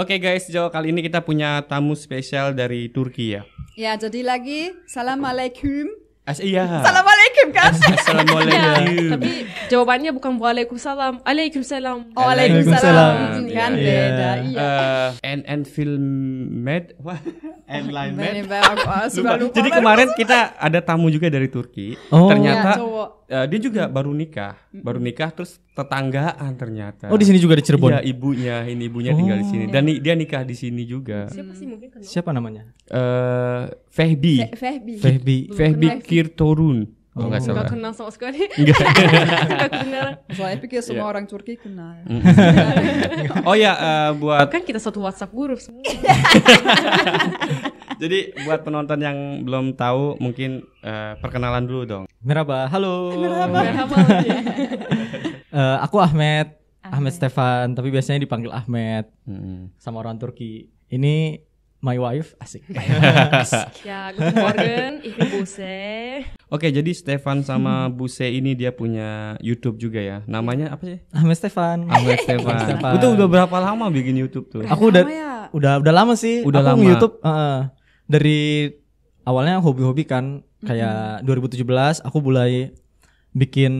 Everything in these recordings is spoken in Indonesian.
Oke okay guys, jauh kali ini kita punya tamu spesial dari Turki ya. Ya, jadi lagi Assalamualaikum. As iya. Kan? Assalamualaikum kan? As Assalamualaikum. ya, tapi jawabannya bukan waalaikumsalam, Waalaikumsalam. Oh, Waalaikumsalam. Iya, kan iya. beda. Iya. and and film med and line med. Jadi kemarin kita ada tamu juga dari Turki. Oh. Ternyata ya, uh, dia juga hmm. baru nikah, hmm. baru nikah terus tetanggaan ternyata. Oh, di sini juga di Cirebon. Iya, ibunya, ini ibunya oh. tinggal di sini. Dan oh. dia nikah di sini juga. Siapa sih mungkin kenal? Siapa namanya? Eh, uh, Fehbi. Fehbi. Fehbi. Fehbi Kirtorun. Oh, nggak kenal sama sekali. Enggak kenal. Soalnya pikir ya semua iya. orang Turki kenal. Iya. oh ya uh, buat. Kan kita satu WhatsApp guru semua. Jadi buat penonton yang belum tahu mungkin uh, perkenalan dulu dong. Meraba halo. Meraba. uh, eh, aku Ahmed. Ahmed. Stefan, tapi biasanya dipanggil Ahmed. Hmm. Sama orang Turki. Ini my wife asik. ya, Morgan, Ibu Buse. Oke, jadi Stefan sama hmm. Buse ini dia punya YouTube juga ya. Namanya apa sih? Ahmed Stefan. Ahmed Stefan. Itu udah berapa lama bikin YouTube tuh? aku udah ya? udah udah lama sih. Udah aku lama. YouTube uh, dari awalnya hobi-hobi kan kayak mm -hmm. 2017 aku mulai bikin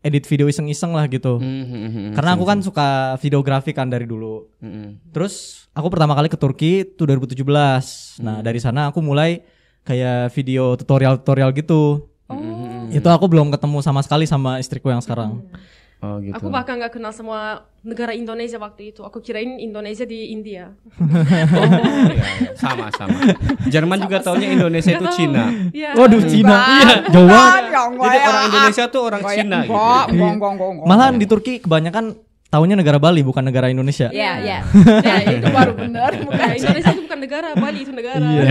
edit video iseng-iseng lah gitu. Mm-hmm, Karena aku kan suka videografi kan dari dulu. Mm-hmm. Terus aku pertama kali ke Turki itu 2017. Mm-hmm. Nah, dari sana aku mulai kayak video tutorial-tutorial gitu. Oh. Itu aku belum ketemu sama sekali sama istriku yang sekarang. Mm-hmm. Oh, gitu. Aku bahkan nggak kenal semua negara Indonesia waktu itu. Aku kirain Indonesia di India. oh, ya, ya. sama sama. Jerman sama, juga taunya Indonesia itu Cina. Ya. Waduh Cina. Iya, Jadi orang Indonesia tuh orang Cina gitu. Gong, iya. Malahan di iya. Turki kebanyakan taunya negara Bali bukan negara Indonesia. Iya, iya. Yeah, iya, itu baru benar. Bukan Indonesia itu bukan negara, Bali itu negara. Iya.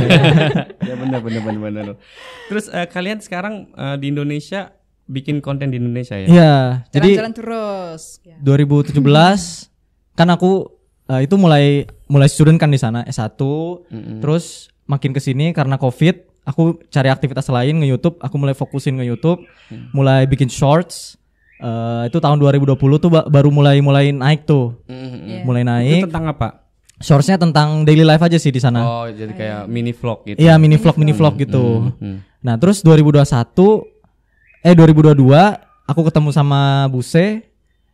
ya benar benar benar benar. Terus uh, kalian sekarang uh, di Indonesia bikin konten di Indonesia ya. Iya. Jadi jalan terus. 2017 ya. kan aku uh, itu mulai mulai student kan di sana S1. Mm -hmm. Terus makin ke sini karena Covid, aku cari aktivitas lain nge-YouTube, aku mulai fokusin nge-YouTube, mm. mulai bikin shorts. Uh, itu tahun 2020 tuh baru mulai mulai naik tuh. Mm -hmm. yeah. Mulai naik. Itu tentang apa? Shortsnya tentang daily life aja sih di sana. Oh, jadi kayak iya. mini vlog gitu. Iya, mini vlog, mini vlog gitu. Mm -hmm. Nah, terus 2021 eh 2022 aku ketemu sama Buse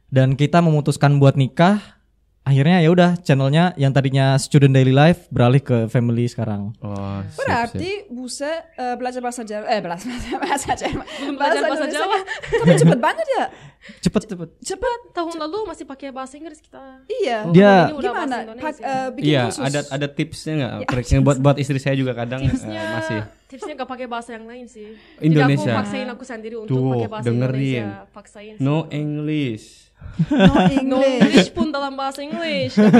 dan kita memutuskan buat nikah. Akhirnya ya udah channelnya yang tadinya Student Daily Life beralih ke Family sekarang. Oh, sip, Berarti sip. Buse uh, belajar bahasa Jawa eh belajar bahasa Jawa. Eh, belajar bahasa Jawa. Tapi cepet banget ya cepet cepet cepet tahun cepet. lalu masih pakai bahasa Inggris kita iya oh. dia gimana Pak, uh, bikin iya khusus. ada ada tipsnya nggak ya, triknya buat buat istri saya juga kadang eh, tipsnya, uh, masih tipsnya nggak pakai bahasa yang lain sih Indonesia Jadi aku paksain aku sendiri untuk pakai bahasa dengerin. Indonesia paksain sih. no English No English. no English pun dalam bahasa English. Gak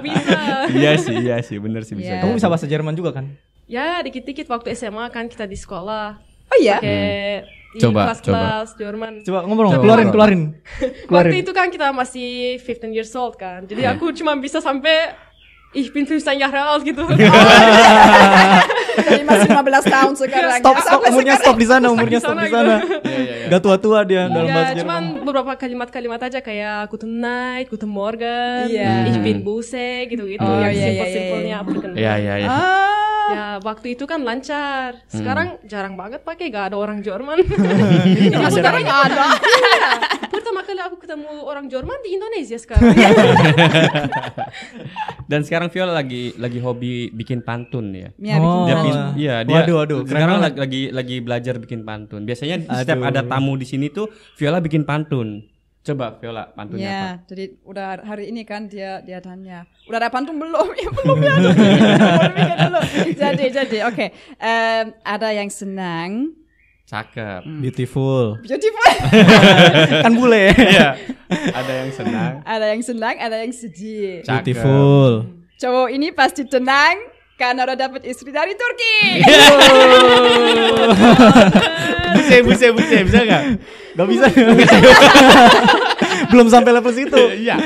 bisa. Gak bisa. iya sih, iya sih, bener sih bisa. Yeah. Kamu bisa bahasa Jerman juga kan? Ya, dikit-dikit waktu SMA kan kita di sekolah. Oh iya. Pakai hmm di iya, coba, kelas-kelas coba. Jerman. Coba ngomong, coba, keluarin, keluarin, keluarin. Waktu itu kan kita masih 15 years old kan, jadi iya. aku cuma bisa sampai ich bin 15 Jahre alt gitu. Iya. Jadi masih 15 tahun sekarang. Stop, stop, umurnya stop di sana, umurnya stop di sana. Gak gitu. tua-tua dia dalam bahasa Jerman. cuman beberapa kalimat-kalimat aja kayak guten night, guten morgen, ich bin hmm. buse gitu-gitu. Oh, yang simpel-simpelnya perkenalan. Gitu. Iya, iya, iya. Ah. Ya, waktu itu kan lancar. Hmm. Sekarang hmm. jarang banget pakai, gak ada orang Jerman. Ini iya, sekarang gak ada. Iya. Pertama kali aku ketemu orang Jerman di Indonesia sekarang. Dan sekarang Viola lagi lagi hobi bikin pantun ya. Iya, oh. dia, ya, dia waduh, waduh. Sekarang lagi, lagi lagi belajar bikin pantun. Biasanya aduh. setiap ada tamu di sini tuh Viola bikin pantun. Coba Viola pantunnya ya, apa? jadi udah hari ini kan dia dia tanya, udah ada pantun belum? Ya belum ya. jadi jadi oke. Okay. Um, ada yang senang. Cakep. Hmm. Beautiful. Beautiful. kan bule Iya. Ada yang senang. Ada yang senang, ada yang sedih. Cakep. Beautiful. Cowok ini pasti tenang karena udah dapet istri dari Turki. Iya. buset buset buset bisa nggak? Gak bisa. belum sampai level situ. Iya.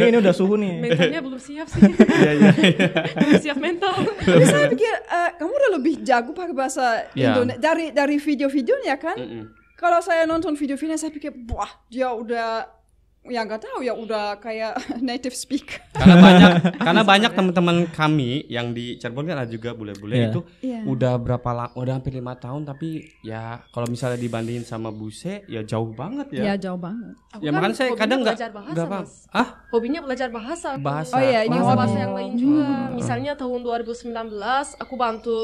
ini, ini udah suhu nih. Mentalnya belum siap sih. Iya, iya. iya. Belum siap mental. Tapi saya pikir uh, kamu udah lebih jago pakai bahasa yeah. Indonesia dari dari video-videonya kan? Mm -mm. Kalau saya nonton video-videonya saya pikir, wah, dia udah ya nggak tahu ya udah kayak native speak karena banyak karena banyak teman-teman kami yang di Cirebon kan ada juga bule-bule yeah. itu yeah. udah berapa lama udah hampir lima tahun tapi ya kalau misalnya dibandingin sama Buse ya jauh banget ya ya jauh banget Aku ya kan makanya saya kadang nggak nggak apa ah hobinya belajar bahasa bahasa oh iya ini bahasa, iya. bahasa yang lain juga hmm. misalnya tahun 2019 aku bantu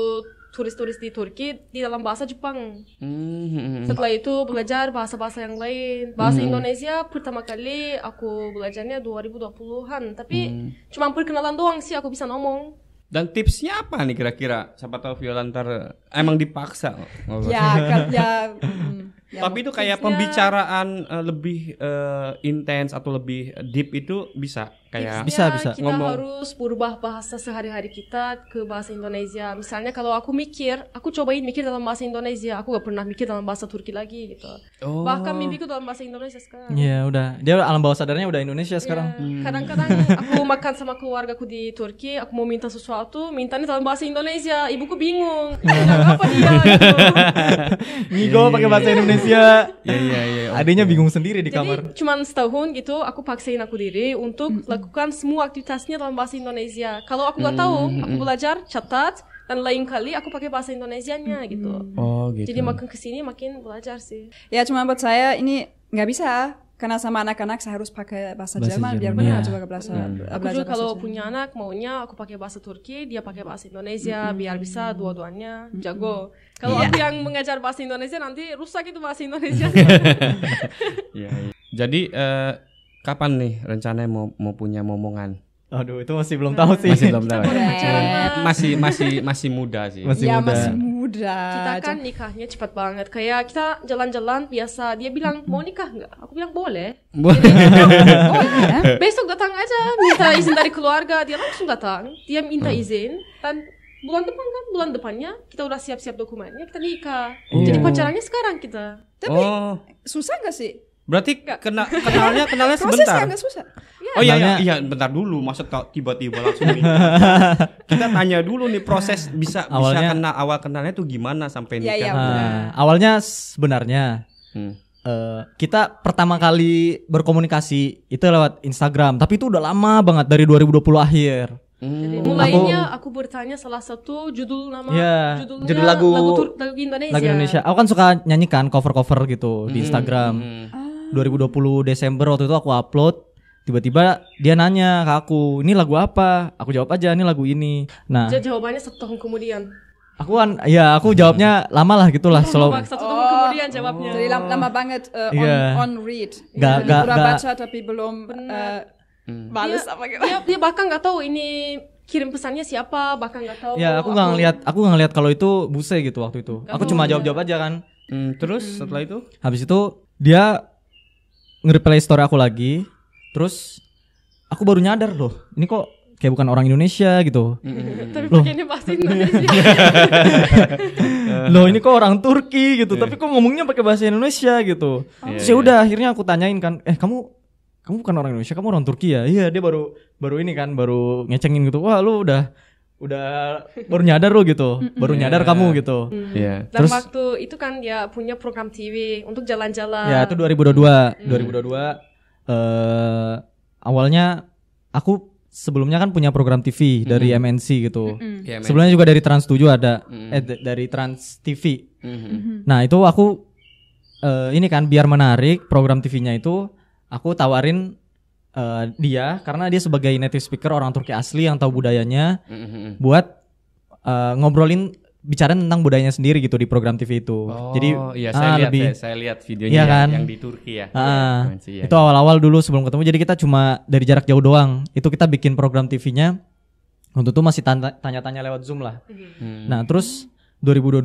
turis-turis di Turki di dalam bahasa Jepang. hmm Setelah itu belajar bahasa-bahasa yang lain. Bahasa hmm Indonesia pertama kali aku belajarnya 2020-an, tapi mm-hmm. cuma perkenalan doang sih aku bisa ngomong. Dan tipsnya apa nih kira-kira? Siapa tahu Viola ntar eh, emang dipaksa. Oh, ya kerja. Kan, ya, ya, mm, ya Tapi itu kayak ya. pembicaraan uh, lebih uh, intens atau lebih deep itu bisa kayak tipsnya, bisa bisa kita ngomong. harus berubah bahasa sehari-hari kita ke bahasa Indonesia. Misalnya kalau aku mikir, aku cobain mikir dalam bahasa Indonesia. Aku gak pernah mikir dalam bahasa Turki lagi gitu. Oh. Bahkan mimpiku dalam bahasa Indonesia sekarang. Iya, udah. Dia udah alam bawah sadarnya udah Indonesia iya. sekarang. Kadang-kadang ya, hmm. aku makan sama keluarga aku di Turki, aku mau minta sesuatu waktu minta nih dalam bahasa Indonesia ibuku bingung apa dia gitu. Iya, pakai iya, bahasa iya. Indonesia iya iya iya adanya bingung sendiri di Jadi, kamar cuman setahun gitu aku paksain aku diri untuk lakukan semua aktivitasnya dalam bahasa Indonesia kalau aku nggak mm tahu hmm, hmm, aku hmm. belajar catat dan lain kali aku pakai bahasa Indonesianya gitu. Oh gitu. Jadi makin kesini makin belajar sih. Ya cuma buat saya ini nggak bisa karena sama anak-anak saya harus pakai bahasa, bahasa Jerman, Jerman biar mereka ya. juga bahasa hmm. aku juga kalau punya anak maunya aku pakai bahasa Turki dia pakai bahasa Indonesia hmm. biar bisa dua-duanya hmm. jago kalau yeah. aku yang mengajar bahasa Indonesia nanti rusak itu bahasa Indonesia iya, iya. jadi uh, kapan nih rencananya mau mau punya momongan Aduh, itu masih belum tahu hmm. sih. Masih belum tahu. Eh, masih masih masih muda sih. Masih ya, muda. masih muda. Kita kan nikahnya cepat banget. Kayak kita jalan-jalan biasa. Dia bilang mau nikah nggak? Aku bilang boleh. Oh, boleh. boleh. Ya. Besok datang aja. Minta izin dari keluarga. Dia langsung datang. Dia minta hmm. izin. Dan bulan depan kan bulan depannya kita udah siap-siap dokumennya kita nikah. Oh. Jadi pacarannya sekarang kita. Tapi oh. susah gak sih Berarti Nggak. kena kenalnya kenalnya sebentar. susah. ya. Oh iya iya iya bentar dulu masa tiba-tiba langsung ini. Kita tanya dulu nih proses nah, bisa awalnya, bisa kenal awal kenalnya tuh gimana sampai iya, nikah. Ya, ya, nah, awalnya sebenarnya hmm. Uh, kita pertama kali berkomunikasi itu lewat Instagram, tapi itu udah lama banget dari 2020 akhir. Hmm. Mulainya aku, aku bertanya salah satu judul nama yeah, judul lagu lagu, Tur lagu Indonesia. Lagu Indonesia. Aku kan suka nyanyikan cover-cover gitu hmm, di Instagram. Hmm. 2020 Desember waktu itu aku upload tiba-tiba dia nanya ke aku ini lagu apa aku jawab aja ini lagu ini nah Jadi jawabannya setahun kemudian aku kan ya aku jawabnya lama lah gitulah selalu satu tahun kemudian jawabnya oh, jadi lama, lama banget uh, on, yeah. on read gak, ya, gak, gak, baca tapi belum uh, balas hmm. apa gitu dia, dia bahkan nggak tahu ini kirim pesannya siapa bahkan nggak tahu ya aku nggak ngeliat aku nggak ngeliat kalau itu buse gitu waktu itu gak aku cuma jawab jawab aja kan hmm, terus hmm. setelah itu habis itu dia nge-replay story aku lagi terus aku baru nyadar loh ini kok kayak bukan orang Indonesia gitu tapi loh. ini bahasa Indonesia loh ini kok orang Turki gitu iya. tapi kok ngomongnya pakai bahasa Indonesia gitu oh. terus ya iya, udah iya. akhirnya aku tanyain kan eh kamu kamu bukan orang Indonesia kamu orang Turki ya iya dia baru baru ini kan baru ngecengin gitu wah lu udah udah baru nyadar lo gitu, baru iya. nyadar kamu gitu. Mm. Yeah. Dan Terus, waktu itu kan ya punya program TV untuk jalan-jalan. Ya itu 2022, mm. 2022 uh, eh, awalnya aku sebelumnya kan punya program TV mm dari MNC gitu. Mm -hmm. yeah, Sebelumnya juga dari Trans 7 ada mm eh dari Trans TV. Mm -hmm. Mm-hmm. Nah, itu aku uh, ini kan biar menarik program TV-nya itu aku tawarin uh, dia karena dia sebagai native speaker orang Turki asli yang tahu budayanya mm-hmm. buat uh, ngobrolin bicara tentang budayanya sendiri gitu di program TV itu. Oh, Jadi iya saya ah, lihat lebih, saya, saya lihat videonya iya ya, kan? yang di Turki ya. Ah, ya, itu awal-awal dulu sebelum ketemu. Jadi kita cuma dari jarak jauh doang. Itu kita bikin program TV-nya. Untuk itu masih tanya-tanya lewat Zoom lah. Hmm. Nah, terus 2022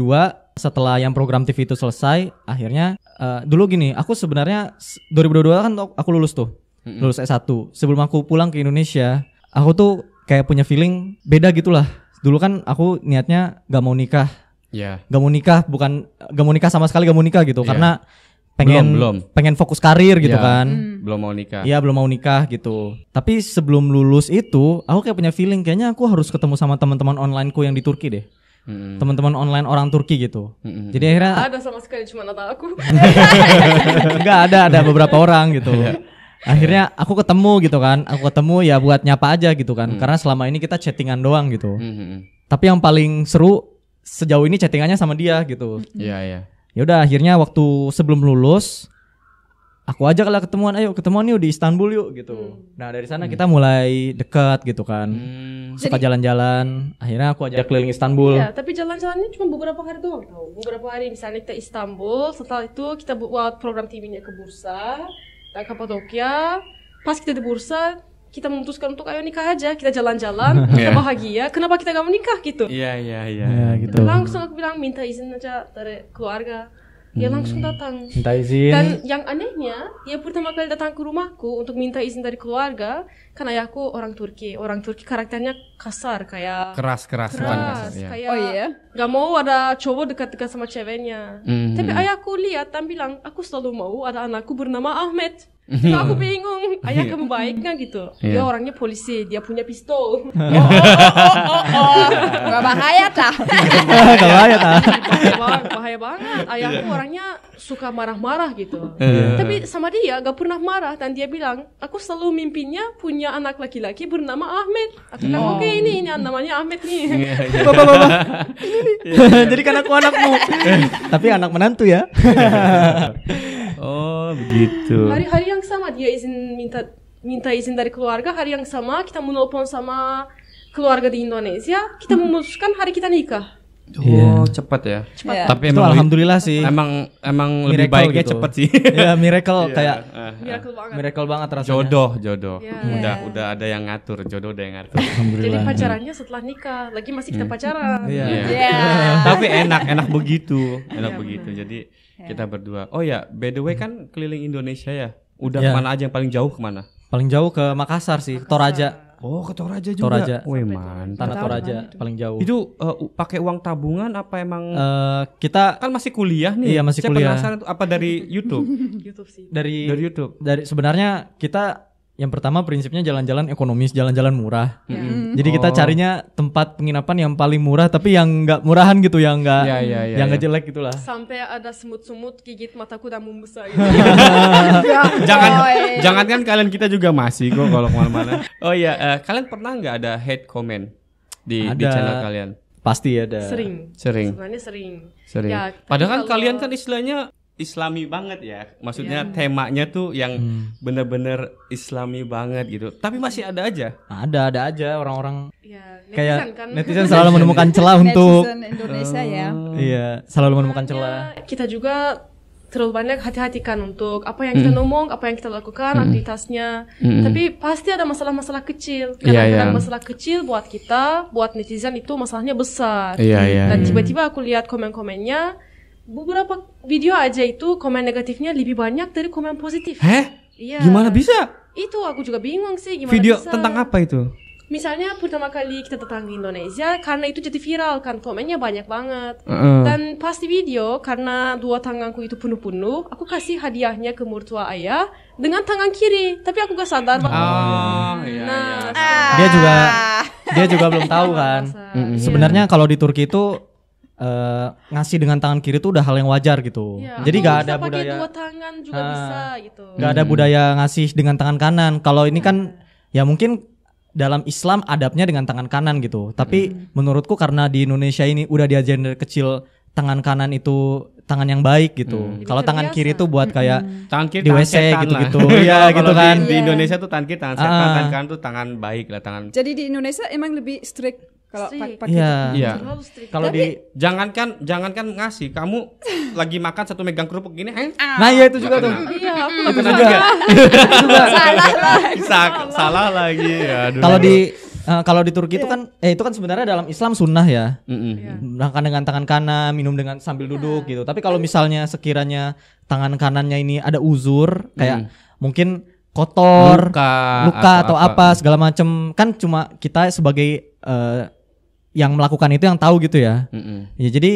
setelah yang program TV itu selesai, akhirnya uh, dulu gini, aku sebenarnya 2022 kan aku lulus tuh mm -hmm. lulus S1. Sebelum aku pulang ke Indonesia, aku tuh kayak punya feeling beda gitulah. Dulu kan aku niatnya gak mau nikah. Iya. Yeah. Gak mau nikah bukan gak mau nikah sama sekali gak mau nikah gitu yeah. karena pengen belum, belum. pengen fokus karir gitu yeah. kan Mm. belum mau nikah iya belum mau nikah gitu tapi sebelum lulus itu aku kayak punya feeling kayaknya aku harus ketemu sama teman-teman onlineku yang di Turki deh teman-teman online orang Turki gitu hmm. jadi akhirnya ada sama sekali cuma nata aku nggak ada ada beberapa orang gitu iya akhirnya aku ketemu gitu kan aku ketemu ya buat nyapa aja gitu kan hmm. karena selama ini kita chattingan doang gitu hmm. hmm, hmm. tapi yang paling seru sejauh ini chattingannya sama dia gitu hmm, iya hmm. iya ya udah akhirnya waktu sebelum lulus aku aja kalau ketemuan ayo ketemuan yuk di Istanbul yuk gitu hmm. nah dari sana hmm. kita mulai dekat gitu kan hmm. suka jalan-jalan akhirnya aku ajak keliling Istanbul ya tapi jalan-jalannya cuma beberapa hari doang tau beberapa hari misalnya kita Istanbul setelah itu kita buat program tv ke bursa Kapadokia pas kita di bursa kita memutuskan untuk ayo nikah aja kita jalan-jalan kita iya. bahagia kenapa kita gak menikah gitu iya, iya iya iya gitu langsung aku bilang minta izin aja dari keluarga dia hmm. langsung datang. Minta izin. Dan yang anehnya, dia pertama kali datang ke rumahku untuk minta izin dari keluarga, karena ayahku orang Turki. Orang Turki karakternya kasar, kayak keras keras, keras bukan ya. kayak oh iya. Gak mau ada cowok dekat-dekat sama ceweknya. -hmm. Tapi ayahku lihat dan bilang, aku selalu mau ada anakku bernama Ahmed. -hmm. aku bingung, ayah kamu baik nggak gitu? Iya. Dia orangnya polisi, dia punya pistol. oh, oh, oh, oh, oh. Gak bahaya tak Gak bahaya bahaya, bahaya banget. Ayahku iya. orangnya suka marah-marah gitu. Yeah. Tapi sama dia gak pernah marah dan dia bilang, aku selalu mimpinya punya anak laki-laki bernama Ahmed. Aku bilang, oh. oke okay, ini, ini namanya Ahmed nih. Iya, bapak, bapak, Yeah. nih. Jadi kan aku anakmu. Tapi anak menantu ya. Oh begitu. Hari-hari yang sama dia izin minta minta izin dari keluarga hari yang sama kita menelpon sama keluarga di Indonesia kita hmm. memutuskan hari kita nikah. Oh yeah. cepat ya. Cepat. Yeah. Tapi emang alhamdulillah sih. Emang emang miracle lebih baik gitu. gitu. cepat sih. ya miracle yeah. kayak uh, miracle banget. Miracle banget rasanya. Jodoh, jodoh. Yeah. Udah udah ada yang ngatur, jodoh udah yang ngatur. Jadi pacarannya setelah nikah, lagi masih kita hmm. pacaran. Iya. Yeah. Yeah. yeah. Tapi enak, enak begitu. Enak yeah, begitu. Jadi kita berdua. Oh ya, by the way hmm. kan keliling Indonesia ya. Udah yeah. kemana aja yang paling jauh kemana? Paling jauh ke Makassar sih, Makassar. Toraja. Oh, ke Toraja juga. Toraja. Wih, man, Tanah Toraja itu. paling jauh. Itu uh, pakai uang tabungan apa emang uh, kita kan masih kuliah nih. Iya, masih Saya kuliah. penasaran apa dari YouTube? YouTube sih. Dari Dari YouTube. Dari sebenarnya kita yang pertama prinsipnya jalan-jalan ekonomis, jalan-jalan murah. Mm. Jadi oh. kita carinya tempat penginapan yang paling murah tapi yang nggak murahan gitu, yang nggak yeah, yeah, yeah, yang nggak yeah. jelek gitulah. Sampai ada semut-semut gigit mataku dan membesar gitu. Ya jangan jangan kan kalian kita juga masih kok kalau kemana-mana. Oh iya, uh, kalian pernah nggak ada hate comment di ada. di channel kalian? Pasti ada. Sering. Sering. Sebenarnya sering. Sering. Ya, Padahal kan kalian kan istilahnya Islami banget ya. Maksudnya yeah. temanya tuh yang hmm. bener-bener Islami banget gitu. Tapi masih ada aja. Ada ada aja orang-orang ya, netizen kayak kan. netizen selalu menemukan celah untuk Indonesia ya. Oh. iya, selalu menemukan celah. Kita juga terlalu banyak hati-hatikan untuk apa yang kita hmm. ngomong, apa yang kita lakukan, hmm. aktivitasnya. Hmm. Tapi pasti ada masalah-masalah kecil. Iya, kadang yeah, yeah. masalah kecil buat kita, buat netizen itu masalahnya besar. Yeah, yeah, Dan iya. tiba-tiba yeah. aku lihat komen-komennya beberapa video aja itu komen negatifnya lebih banyak dari komen positif. Heh? Iya. Gimana bisa? Itu aku juga bingung sih gimana Video bisa. tentang apa itu? Misalnya pertama kali kita datang ke Indonesia karena itu jadi viral kan komennya banyak banget. Uh. Dan pasti video karena dua tanganku itu penuh-penuh, aku kasih hadiahnya ke mertua ayah dengan tangan kiri, tapi aku gak sadar oh, banget. Oh, iya, nah, iya, iya. dia juga ah. dia juga belum tahu kan. Mm -hmm. Sebenarnya kalau di Turki itu uh, ngasih dengan tangan kiri tuh udah hal yang wajar gitu. Ya, Jadi nggak ada budaya dua tangan juga uh, bisa gitu. Gak ada hmm. budaya ngasih dengan tangan kanan. Kalau ini kan ya mungkin dalam Islam adabnya dengan tangan kanan gitu. Tapi hmm. menurutku karena di Indonesia ini udah diajarin dari kecil tangan kanan itu tangan yang baik gitu. Hmm. Kalau tangan kiri tuh buat kayak hmm. tangan kiri, di WC gitu-gitu. Iya gitu kan. Di, di Indonesia tuh tangan kiri tangan setan, ah. tangan kanan tuh tangan baik lah tangan. Jadi di Indonesia emang lebih strict kalau pakai yeah. iya. iya. kalau di jangankan jangankan ngasih kamu lagi makan satu megang kerupuk gini eh? Ah. nah iya itu juga tuh iya aku juga salah lagi salah lagi kalau di Uh, kalau di Turki yeah. itu iya. kan eh itu kan sebenarnya dalam Islam sunnah ya. Mm -hmm. yeah. Makan dengan tangan kanan, minum dengan sambil iya. duduk gitu. Tapi kalau misalnya sekiranya tangan kanannya ini ada uzur kayak mm. mungkin kotor, luka, luka atau, atau apa, apa segala macem kan cuma kita sebagai uh, yang melakukan itu yang tahu gitu ya. Mm -hmm. Ya jadi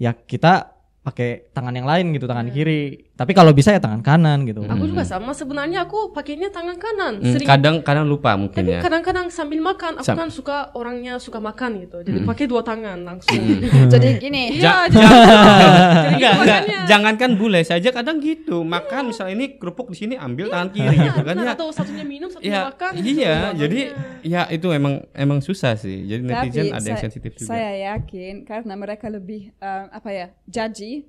ya kita pakai tangan yang lain gitu, tangan mm. kiri tapi kalau bisa ya tangan kanan gitu. Aku juga hmm. sama sebenarnya aku pakainya tangan kanan. Hmm, sering, kadang kadang lupa mungkin tapi ya. kadang-kadang sambil makan aku Sam kan suka orangnya suka makan gitu. Jadi hmm. pakai dua tangan langsung. Hmm. jadi gini. Iya, ja ya, jangan, enggak, enggak. Jangan bule saja kadang gitu. Makan iya. misalnya ini kerupuk di sini ambil iya, tangan kiri iya, gitu kan ya. Atau satunya minum, satunya ya, makan. Iya, gitu, jadi ya itu emang emang susah sih. Jadi netizen ada yang sensitif juga. Saya yakin karena mereka lebih uh, apa ya? jaji.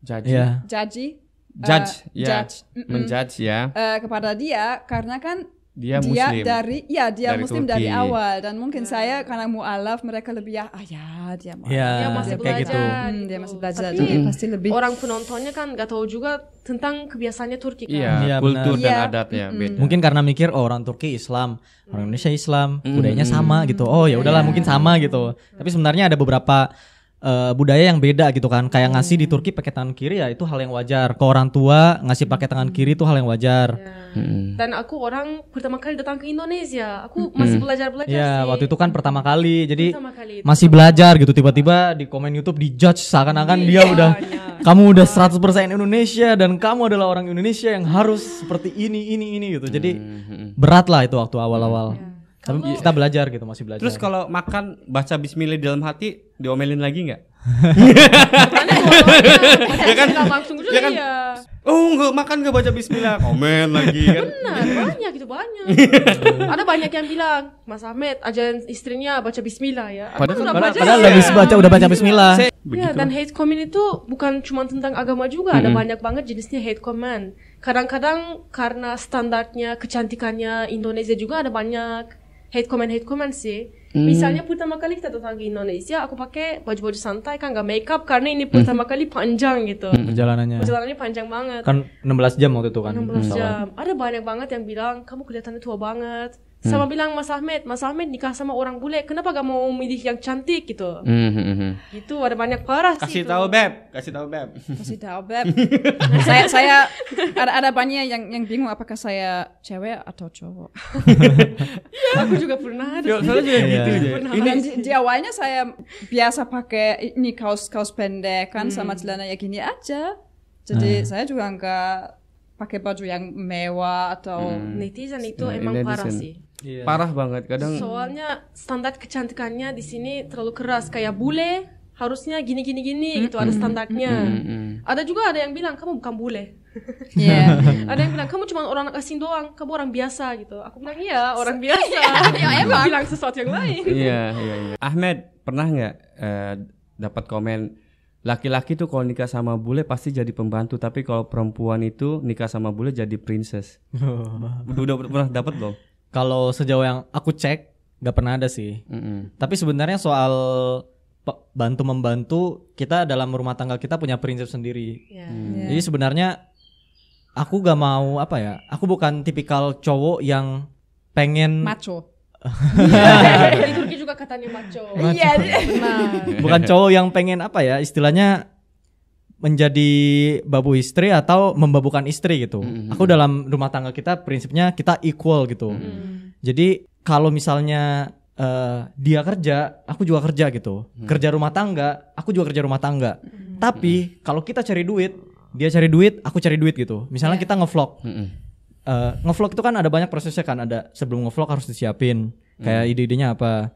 Jaji. Yeah. Jaji Eh, judge, uh, ya. yeah. judge. Mm -mm. menjudge ya uh, kepada dia karena kan dia, dia dari ya dia dari muslim Turki. dari awal dan mungkin yeah. Hmm. saya karena mualaf mereka lebih ya ah ya dia mualaf yeah, dia masih belajar gitu. Hmm, dia masih belajar tapi jadi pasti lebih orang penontonnya kan gak tahu juga tentang kebiasaannya Turki kan ya, yeah, iya, kultur benar. dan ya. adatnya mm. beda. mungkin karena mikir oh orang Turki Islam orang Indonesia Islam mm. budayanya sama gitu oh ya udahlah yeah. mungkin sama gitu tapi sebenarnya ada beberapa uh, budaya yang beda gitu kan. Kayak hmm. ngasih di Turki pakai tangan kiri ya itu hal yang wajar. Ke orang tua ngasih pakai tangan hmm. kiri itu hal yang wajar. Yeah. Hmm. Dan aku orang pertama kali datang ke Indonesia, aku hmm. masih belajar-belajar ya sih. waktu itu kan pertama kali. Jadi pertama kali masih belajar gitu tiba-tiba di komen YouTube di judge seakan-akan iya. dia udah iya. kamu udah 100% Indonesia dan kamu adalah orang Indonesia yang harus seperti ini ini ini gitu. Jadi berat lah itu waktu awal-awal. Iya. Kalo, kita belajar gitu masih belajar. Terus kalau makan baca Bismillah di dalam hati diomelin lagi nggak? ya kan, langsung juga ya kan, iya. Oh enggak makan nggak baca Bismillah, komen lagi kan? Benar banyak gitu banyak. Ada banyak yang bilang Mas Ahmed ajarin istrinya baca Bismillah ya. Padahal, padahal, baca, padahal ya. habis baca udah baca iya. Bismillah. ya, dan hate comment itu bukan cuma tentang agama juga, ada banyak banget jenisnya hate comment. Kadang-kadang karena standarnya kecantikannya Indonesia juga ada banyak comment head comment sih. Hmm. Misalnya pertama kali kita datang ke Indonesia, aku pakai baju-baju santai kan gak makeup karena ini pertama hmm. kali panjang gitu. Hmm, perjalanannya. Perjalanannya panjang banget. Kan 16 jam waktu itu kan. 16 hmm. jam. Ada banyak banget yang bilang kamu kelihatannya tua banget Hmm. Sama hmm. bilang Mas Ahmed, Mas Ahmed nikah sama orang bule, kenapa gak mau milih yang cantik gitu? Hmm. hmm, hmm itu ada banyak parah kasih sih. Tahu beb, kasih tahu beb, kasih tahu beb. Nah, saya saya ada ada banyak yang yang bingung apakah saya cewek atau cowok. Aku juga pernah ada. saya juga iya, gitu ya. Ini di, di awalnya saya biasa pakai ini kaos kaos pendek kan hmm. sama celana ya gini aja. Jadi hmm. saya juga enggak pakai baju yang mewah atau hmm. netizen itu nah, emang parah sih. Yeah. Parah banget kadang. Soalnya standar kecantikannya di sini terlalu keras kayak bule harusnya gini gini gini mm-hmm. gitu ada standarnya. Mm-hmm. Ada juga ada yang bilang kamu bukan bule. Yeah. ada yang bilang kamu cuma orang asing doang, kamu orang biasa gitu. Aku bilang iya orang biasa. ya emang bilang sesuatu yang lain. Iya iya. iya. Ahmed pernah nggak uh, dapat komen laki-laki tuh kalau nikah sama bule pasti jadi pembantu tapi kalau perempuan itu nikah sama bule jadi princess udah, pernah dapat belum kalau sejauh yang aku cek nggak pernah ada sih mm -hmm. tapi sebenarnya soal bantu membantu kita dalam rumah tangga kita punya prinsip sendiri yeah. Mm. Yeah. jadi sebenarnya aku gak mau apa ya aku bukan tipikal cowok yang pengen macho Iya. di Turki juga katanya maco. Iya. Nah. Bukan cowok yang pengen apa ya istilahnya menjadi babu istri atau membabukan istri gitu. Mm -hmm. Aku dalam rumah tangga kita prinsipnya kita equal gitu. Mm -hmm. Jadi kalau misalnya uh, dia kerja, aku juga kerja gitu. Mm -hmm. Kerja rumah tangga, aku juga kerja rumah tangga. Mm -hmm. Tapi mm -hmm. kalau kita cari duit, dia cari duit, aku cari duit gitu. Misalnya yeah. kita ngevlog. Mm -hmm uh, ngevlog itu kan ada banyak prosesnya kan ada sebelum ngevlog harus disiapin hmm. kayak hmm. ide-idenya apa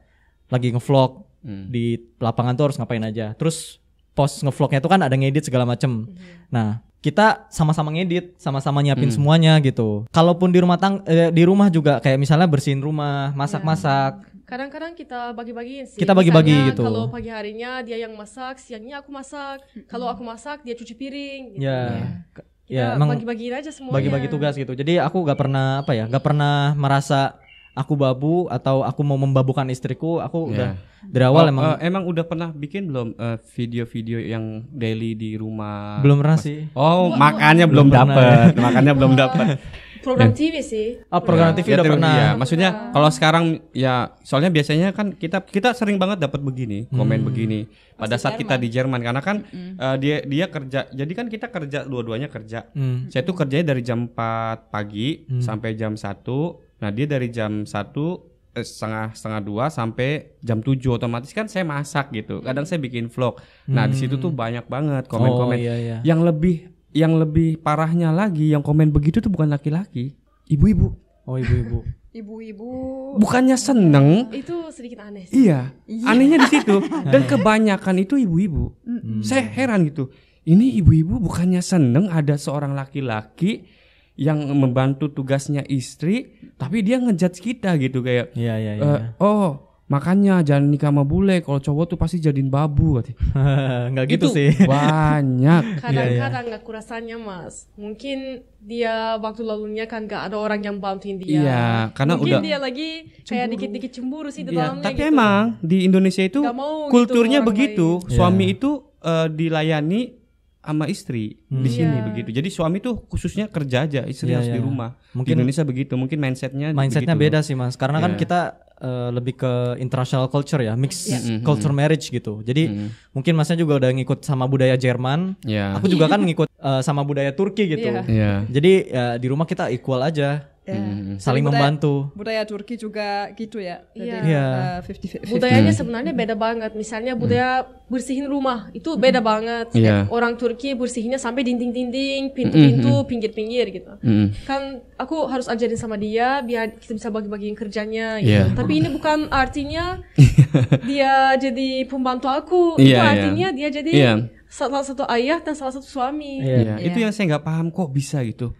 lagi ngevlog hmm. di lapangan tuh harus ngapain aja terus post ngevlognya itu kan ada ngedit segala macem hmm. nah kita sama-sama ngedit sama-sama nyiapin hmm. semuanya gitu kalaupun di rumah tang eh, di rumah juga kayak misalnya bersihin rumah masak-masak ya. kadang-kadang kita bagi bagi sih kita bagi-bagi gitu kalau pagi harinya dia yang masak siangnya aku masak hmm. kalau aku masak dia cuci piring gitu. Yeah. Yeah. Ya ya, emang bagi bagi aja semuanya bagi-bagi tugas gitu jadi aku gak pernah apa ya gak pernah merasa aku babu atau aku mau membabukan istriku aku yeah. udah dari awal oh, emang uh, emang udah pernah bikin belum eh, video-video uh, yang daily di rumah belum pernah sih oh makannya belum, dapat Makannya belum dapat Program ya. TV sih. Oh, program ya, TV udah iya, pernah. Ya, maksudnya iya. kalau sekarang ya soalnya biasanya kan kita kita sering banget dapat begini, hmm. komen begini pada saat Jerman. kita di Jerman karena kan mm. uh, dia dia kerja. Jadi kan kita kerja dua-duanya kerja. Mm. Saya tuh kerjanya dari jam 4 pagi mm. sampai jam 1. Nah, dia dari jam 1 eh, setengah setengah dua sampai jam tujuh otomatis kan saya masak gitu kadang saya bikin vlog nah hmm. di situ tuh hmm. banyak banget komen-komen oh, iya, iya. yang lebih yang lebih parahnya lagi yang komen begitu tuh bukan laki-laki ibu-ibu oh ibu-ibu ibu-ibu bukannya seneng itu sedikit aneh sih. iya, iya. anehnya di situ dan kebanyakan itu ibu-ibu hmm. saya heran gitu ini ibu-ibu bukannya seneng ada seorang laki-laki yang membantu tugasnya istri tapi dia ngejudge kita gitu kayak yeah, yeah, yeah. Uh, oh makanya jangan nikah sama bule kalau cowok tuh pasti jadiin babu nggak gitu sih banyak iya, iya. kadang-kadang nggak kurasanya mas mungkin dia waktu lalunya kan gak ada orang yang bantuin dia iya karena mungkin udah dia lagi cemburu. kayak dikit-dikit cemburu sih di iya, dalamnya tapi gitu. emang di Indonesia itu gitu kulturnya gitu begitu lain. suami itu uh, dilayani sama istri hmm. di sini yeah. begitu. Jadi suami tuh khususnya kerja aja, istri yeah, harus yeah. di iya. rumah. Mungkin di Indonesia begitu, mungkin mindsetnya mindsetnya beda sih mas. Karena yeah. kan iya. kita uh, lebih ke international culture ya, mix yeah. culture marriage gitu. Jadi mm mungkin masnya juga udah ngikut sama budaya Jerman. Yeah. Aku juga kan ngikut uh, sama budaya Turki gitu. Yeah. Yeah. Jadi uh, di rumah kita equal aja. Ya. Hmm. Saling budaya, membantu. Budaya Turki juga gitu ya. Iya. Yeah. Uh, 50, 50. Budayanya hmm. sebenarnya beda banget. Misalnya hmm. budaya bersihin rumah itu hmm. beda hmm. banget. Yeah. Orang Turki bersihinnya sampai dinding-dinding, pintu-pintu, hmm. pinggir-pinggir gitu. Hmm. Kan aku harus ajarin sama dia biar kita bisa bagi-bagiin kerjanya gitu. Yeah. Tapi ini bukan artinya dia jadi pembantu aku. Itu iya, iya. artinya yeah. dia jadi yeah. salah satu ayah dan salah satu suami. Yeah. Yeah. Yeah. Itu yang saya nggak paham kok bisa gitu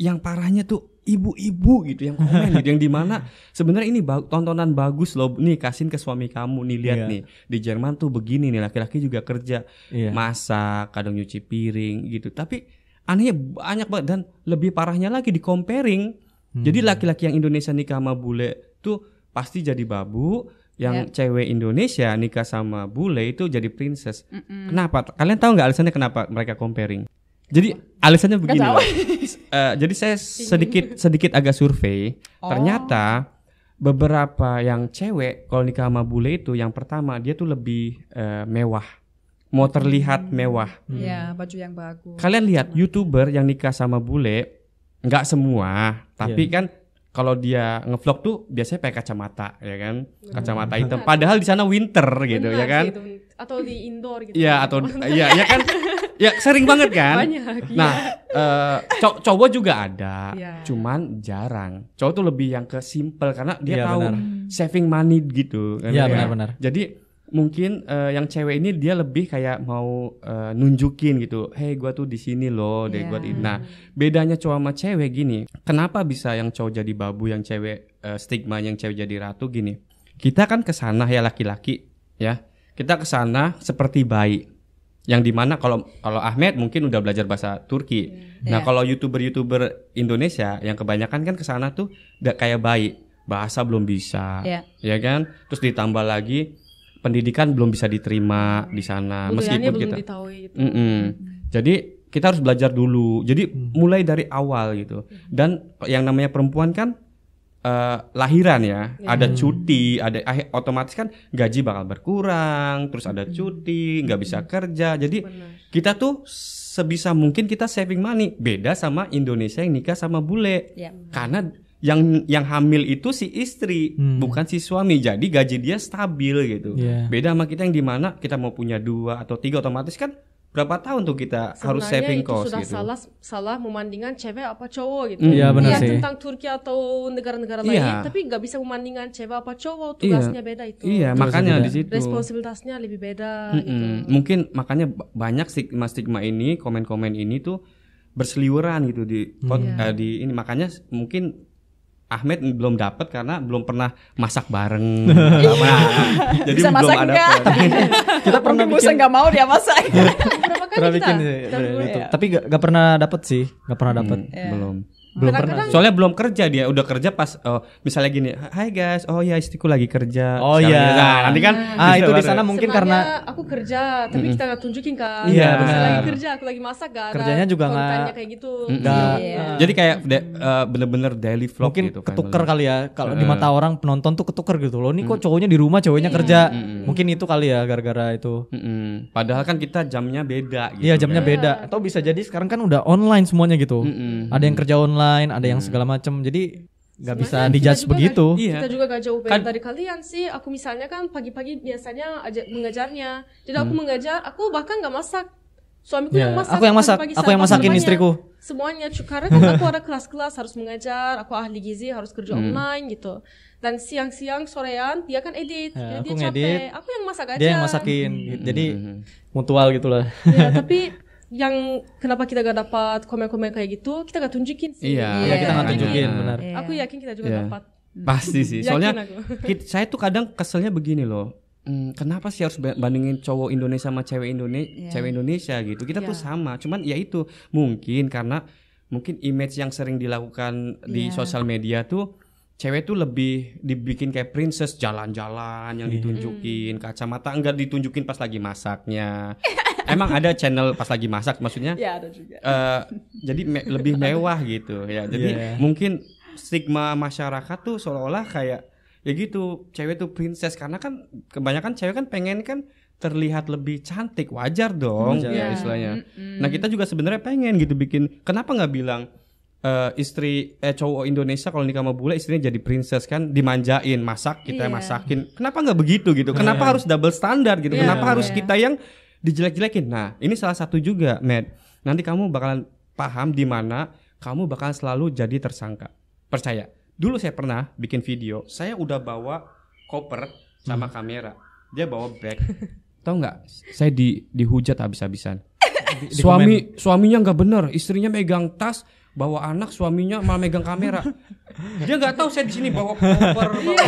yang parahnya tuh ibu-ibu gitu yang komen gitu yang mana sebenarnya ini ba tontonan bagus loh nih kasihin ke suami kamu nih lihat yeah. nih di Jerman tuh begini nih laki-laki juga kerja yeah. masak kadang nyuci piring gitu tapi anehnya banyak banget dan lebih parahnya lagi di comparing hmm. jadi laki-laki yang Indonesia nikah sama bule tuh pasti jadi babu yang yeah. cewek Indonesia nikah sama bule itu jadi princess mm -mm. kenapa kalian tahu nggak alasannya kenapa mereka comparing jadi alasannya begini uh, jadi saya sedikit sedikit agak survei. Oh. Ternyata beberapa yang cewek kalau nikah sama bule itu yang pertama dia tuh lebih uh, mewah. Mau terlihat hmm. mewah. Iya, hmm. baju yang bagus. Kalian lihat sama. YouTuber yang nikah sama bule nggak semua, tapi yeah. kan kalau dia ngevlog tuh biasanya pakai kacamata ya kan kacamata hitam padahal di sana winter gitu Benar, ya kan gitu. atau di indoor gitu ya atau ya ya kan ya sering banget kan banyak iya. nah ya. uh, cowok juga ada ya. cuman jarang cowok tuh lebih yang ke simple karena dia ya, tahu benar. saving money gitu kan iya, ya, ya. benar-benar jadi mungkin uh, yang cewek ini dia lebih kayak mau uh, nunjukin gitu, hey gue tuh di sini loh, deh yeah. gue ini. Nah bedanya cowok sama cewek gini, kenapa bisa yang cowok jadi babu, yang cewek uh, stigma, yang cewek jadi ratu gini? Kita kan kesana ya laki-laki, ya kita kesana seperti bayi, yang dimana kalau kalau Ahmed mungkin udah belajar bahasa Turki. Hmm. Nah yeah. kalau youtuber-youtuber Indonesia yang kebanyakan kan kesana tuh udah kayak baik bahasa belum bisa, yeah. ya kan? Terus ditambah lagi pendidikan belum bisa diterima hmm. di sana meskipun belum kita. itu. Mm -mm. Hmm. Jadi kita harus belajar dulu. Jadi hmm. mulai dari awal gitu. Dan yang namanya perempuan kan uh, lahiran ya, yeah. ada hmm. cuti, ada eh, otomatis kan gaji bakal berkurang, terus ada hmm. cuti, nggak bisa hmm. kerja. Jadi Benar. kita tuh sebisa mungkin kita saving money. Beda sama Indonesia yang nikah sama bule. Yeah. Karena yang yang hamil itu si istri hmm. bukan si suami jadi gaji dia stabil gitu yeah. beda sama kita yang dimana kita mau punya dua atau tiga otomatis kan berapa tahun tuh kita Sebenarnya harus saving itu cost sudah gitu. salah salah memandingkan cewek apa cowok gitu. Mm. Iya mm, benar ya, sih. tentang Turki atau negara-negara iya. lain, tapi nggak bisa memandingkan cewek apa cowok, iya. tugasnya yeah. beda itu. Iya, makanya di situ. Responsibilitasnya lebih beda mm -mm. gitu. Mungkin makanya banyak stigma-stigma ini, komen-komen ini tuh berseliweran gitu di hmm. uh, di ini makanya mungkin Ahmed belum dapat karena belum pernah masak bareng. nah, jadi Bisa belum masak ada. kita pernah bikin. bisa nggak mau dia masak. makanya kita bikin sih, ya. Tapi gak, gak pernah dapet sih, gak pernah dapet. Hmm, yeah. Belum belum kadang soalnya belum kerja dia, udah kerja pas oh, misalnya gini, "Hai guys, oh ya istriku lagi kerja." Oh iya. Gitu. Nah, nanti kan ya. ah itu di sana mungkin karena aku kerja, tapi mm -mm. kita nggak tunjukin kan. Iya, yeah, lagi kerja, aku lagi masak kan. Kerjanya juga nggak kayak gitu. -mm. Yeah. Iya. Jadi kayak eh, bener-bener daily vlog mungkin gitu. Mungkin ketuker kali ya. Kalau uh. di mata orang penonton tuh ketuker gitu loh. ini kok mm. cowoknya di rumah, cowoknya yeah. kerja. Mm mungkin itu kali ya gara-gara itu. Mm Padahal kan kita jamnya beda iya, gitu. jamnya kan. beda. Iya. Atau bisa jadi sekarang kan udah online semuanya gitu. Ada yang kerja online online, ada yang hmm. segala macam. Jadi nggak bisa dijudge begitu. Gak, Kita juga gak iya. jauh beda kan, dari kalian sih. Aku misalnya kan pagi-pagi biasanya aja mengajarnya. Jadi hmm. aku mengajar, aku bahkan nggak masak. Suamiku yeah. yang masak. Aku yang masak. Pagi, aku yang masakin semuanya. istriku. Semuanya. cukara kan aku ada kelas-kelas harus mengajar, aku ahli gizi harus kerja hmm. online gitu. Dan siang-siang sorean dia kan edit. Ya, Jadi aku dia capek. Edit, aku yang masak aja. Dia yang masakin. Gitu. Hmm. Jadi mutual gitulah. Ya, tapi yang kenapa kita gak dapat komen-komen kayak gitu kita gak tunjukin sih iya yeah. Iya, kita gak tunjukin yeah. benar yeah. aku iya. yakin kita juga yeah. dapat pasti sih soalnya saya tuh kadang keselnya begini loh hmm, kenapa sih harus bandingin cowok Indonesia sama cewek Indonesia yeah. cewek Indonesia gitu kita yeah. tuh iya. sama cuman ya itu mungkin karena mungkin image yang sering dilakukan yeah. di sosial media tuh cewek tuh lebih dibikin kayak princess jalan-jalan yang iya. ditunjukin hmm. kacamata enggak ditunjukin pas lagi masaknya emang ada channel pas lagi masak maksudnya ya ada juga uh, jadi me lebih mewah gitu ya jadi yeah. mungkin stigma masyarakat tuh seolah-olah kayak ya gitu cewek tuh princess karena kan kebanyakan cewek kan pengen kan terlihat lebih cantik wajar dong wajar. ya istilahnya mm -hmm. nah kita juga sebenarnya pengen gitu bikin kenapa nggak bilang uh, istri eh cowok Indonesia kalau nikah sama bule istrinya jadi princess kan dimanjain masak kita yeah. Iya. masakin kenapa nggak begitu gitu iya. kenapa yeah. harus double standar gitu yeah. kenapa yeah. harus iya. kita yang dijelek-jelekin nah ini salah satu juga Matt nanti kamu bakalan paham di mana kamu bakal selalu jadi tersangka percaya dulu saya pernah bikin video saya udah bawa koper sama hmm. kamera dia bawa bag tau nggak saya di dihujat habis-habisan suami di suaminya nggak bener istrinya megang tas bawa anak suaminya malah megang kamera dia nggak tahu saya di sini bawa koper iya.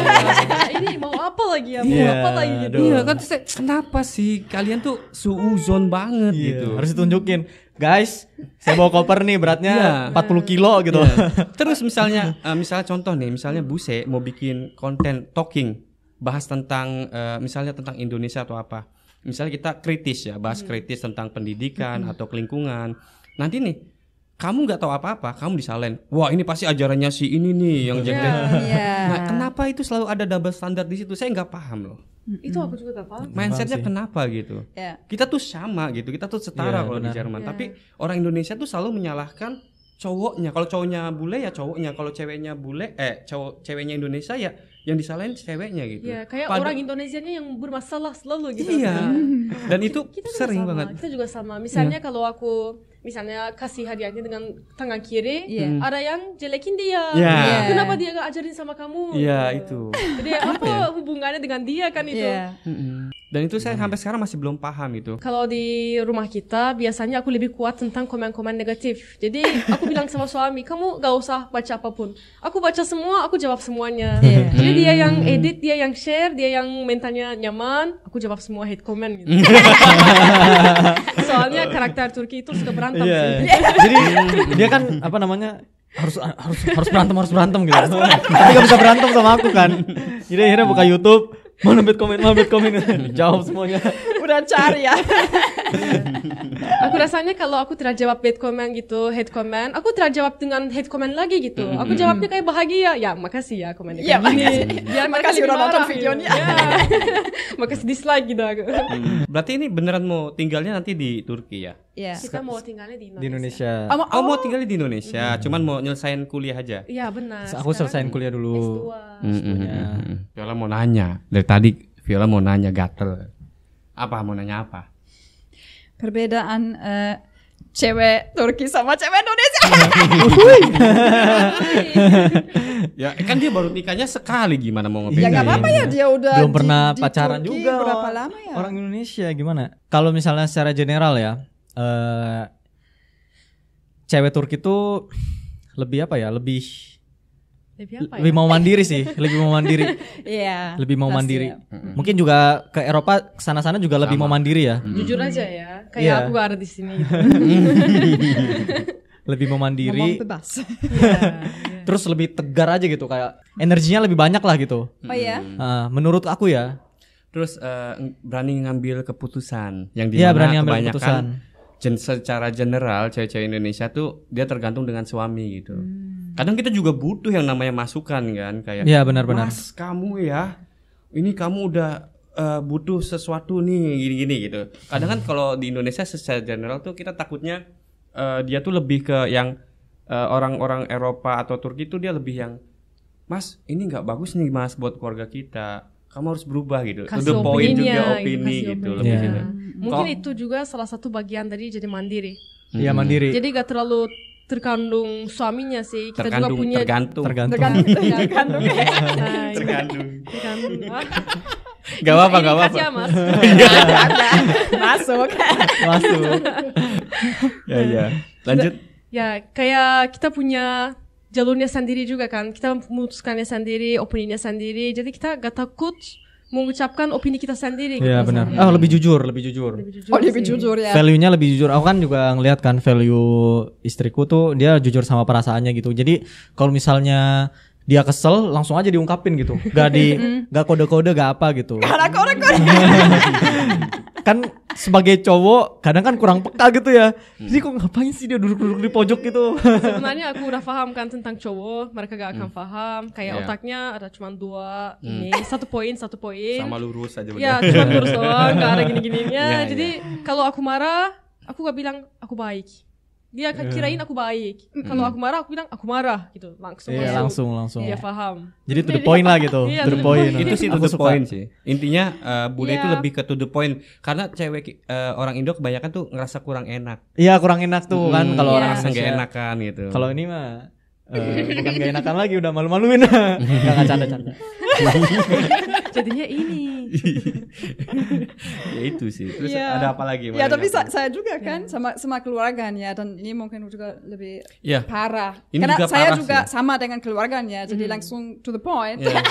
ini mau apa lagi ya mau iya. apa lagi gitu iya kan saya, kenapa sih kalian tuh suuzon banget iya, gitu harus ditunjukin guys saya bawa koper nih beratnya empat 40 kilo gitu terus misalnya uh, eh, misalnya contoh nih misalnya Buse mau bikin konten talking bahas tentang uh, misalnya tentang Indonesia atau apa misalnya kita kritis ya bahas hmm. kritis tentang pendidikan hmm. atau lingkungan nanti nih kamu nggak tahu apa-apa, kamu disalin. Wah ini pasti ajarannya si ini nih yang jadi. Yeah, yeah. Nah kenapa itu selalu ada double standar di situ? Saya nggak paham loh. Itu aku juga gak paham. Mindsetnya kenapa gitu? Yeah. Kita tuh sama gitu, kita tuh setara yeah, kalau di Jerman. Yeah. Tapi orang Indonesia tuh selalu menyalahkan cowoknya. Kalau cowoknya bule ya cowoknya, kalau ceweknya bule eh cowok ceweknya Indonesia ya yang disalahin ceweknya gitu. Iya, kayak Pada, orang nya yang bermasalah selalu gitu. Iya. Dan itu kita sering banget. Kita juga sama. Misalnya yeah. kalau aku misalnya kasih hadiahnya dengan tangan kiri, yeah. Hmm. ada yang jelekin dia. Yeah. Yeah. Kenapa dia gak ajarin sama kamu? Iya yeah, itu. Jadi iya. apa hubungannya dengan dia kan itu? Yeah. Dan itu saya sampai sekarang masih belum paham itu. Kalau di rumah kita biasanya aku lebih kuat tentang komen-komen negatif. Jadi aku bilang sama suami, kamu gak usah baca apapun. Aku baca semua, aku jawab semuanya. Yeah. Jadi dia yang hmm. edit, dia yang share, dia yang mentalnya nyaman, aku jawab semua hate comment. Gitu. Soalnya karakter Turki itu suka berantem berantem yeah. sih. Jadi dia kan apa namanya harus harus harus berantem harus berantem gitu. Harus berantem. Tapi gak bisa berantem sama aku kan. Jadi akhirnya buka YouTube, mau bet komen, mau bet komen, jawab semuanya. Udah cari ya. aku rasanya kalau aku tidak jawab bad comment gitu, hate comment, aku tidak jawab dengan hate comment lagi gitu. Aku jawabnya kayak bahagia. Ya, makasih ya komennya. Ya, makasih. Ya, makasih udah nonton videonya. Ya. makasih dislike gitu aku. Mm. Berarti ini beneran mau tinggalnya nanti di Turki ya? ya. Iya. Kita mau tinggalnya di Indonesia. Di Indonesia. Oh, oh, oh mau oh, oh. tinggal di Indonesia, cuman mau nyelesain kuliah aja. Iya, benar. Aku selesain kuliah dulu. Viola mau nanya. Dari tadi Viola mau nanya gatel. Apa mau nanya apa? perbedaan uh, cewek Turki sama cewek Indonesia. Iya. ya kan dia baru nikahnya sekali gimana mau ngebedain? Ya nggak apa-apa ya dia udah belum di, pernah di, pacaran Turki juga. Berapa lama ya? Orang Indonesia gimana? Kalau misalnya secara general ya, uh, cewek Turki itu lebih apa ya? Lebih lebih apa ya? lebih mau mandiri sih lebih mau mandiri yeah, lebih mau mandiri ya. mungkin juga ke Eropa sana sana juga Sama. lebih mau mandiri ya jujur aja ya kayak yeah. aku ada di sini lebih mau mandiri bebas yeah, yeah. terus lebih tegar aja gitu kayak energinya lebih banyak lah gitu oh iya. uh, menurut aku ya terus uh, berani ngambil keputusan yang iya, dimana yeah, berani ngambil kebanyakan keputusan. Gen secara general cewek-cewek Indonesia tuh dia tergantung dengan suami gitu hmm kadang kita juga butuh yang namanya masukan kan kayak ya benar-benar mas kamu ya ini kamu udah uh, butuh sesuatu nih gini-gini gitu kadang kan kalau di Indonesia secara general tuh kita takutnya uh, dia tuh lebih ke yang eh, orang-orang uh, Eropa atau Turki tuh dia lebih yang mas ini nggak bagus nih mas buat keluarga kita kamu harus berubah gitu. Kasih the point juga opini gitu lebih yeah. gitu. Mungkin Kalo, itu juga salah satu bagian tadi jadi mandiri. Iya hmm. mandiri. Jadi gak terlalu terkandung suaminya sih kita terkandung, juga punya tergantung tergantung tergantung tergantung tergantung, tergantung. Ah. Gak apa-apa, gak apa-apa. Mas. Iya. Masuk. Masuk. ya, ya. Lanjut. Ya, kayak kita punya jalurnya sendiri juga kan. Kita memutuskannya sendiri, opininya sendiri. Jadi kita gak takut mengucapkan opini kita sendiri. Gitu, iya gitu benar. Hmm. Ah oh, lebih jujur, lebih jujur. Lebih jujur oh lebih jujur ya. Value-nya lebih jujur. Aku kan juga ngeliat kan value istriku tuh dia jujur sama perasaannya gitu. Jadi kalau misalnya dia kesel langsung aja diungkapin gitu gak di gak kode-kode gak apa gitu Gak ada kode-kode kan sebagai cowok kadang kan kurang peka gitu ya. Jadi kok ngapain sih dia duduk-duduk di pojok gitu? Sebenarnya aku udah paham kan tentang cowok, mereka gak akan hmm. paham. Kayak yeah. otaknya ada cuma dua hmm. ini, satu poin, satu poin. Sama lurus aja Ya, cuma lurus doang, gak ada gini-gininya. Yeah, iya. Jadi yeah. kalau aku marah, aku gak bilang aku baik dia akan iya. kirain aku baik. Mm. Kalau aku marah, aku bilang aku marah gitu langsung. Iya yeah, langsung langsung. Iya paham. Jadi to the iya, point lah iya, gitu. yeah, to the point. Itu sih to the point sih. Intinya uh, bule yeah. itu lebih ke to the point karena cewek uh, orang Indo kebanyakan tuh ngerasa kurang enak. Iya yeah, kurang enak tuh mm. kan hmm, kalau yeah. orang asing Gak enakan gitu. Kalau ini mah uh, bukan gak enakan lagi udah malu-maluin. Enggak canda-canda. jadinya ini ya itu sih terus ya. ada apa lagi ya tapi sa saya juga ya. kan ya. sama sama keluarganya dan ini mungkin juga lebih ya. parah ini karena juga saya juga sih. sama dengan keluarganya jadi hmm. langsung to the point ya. ya.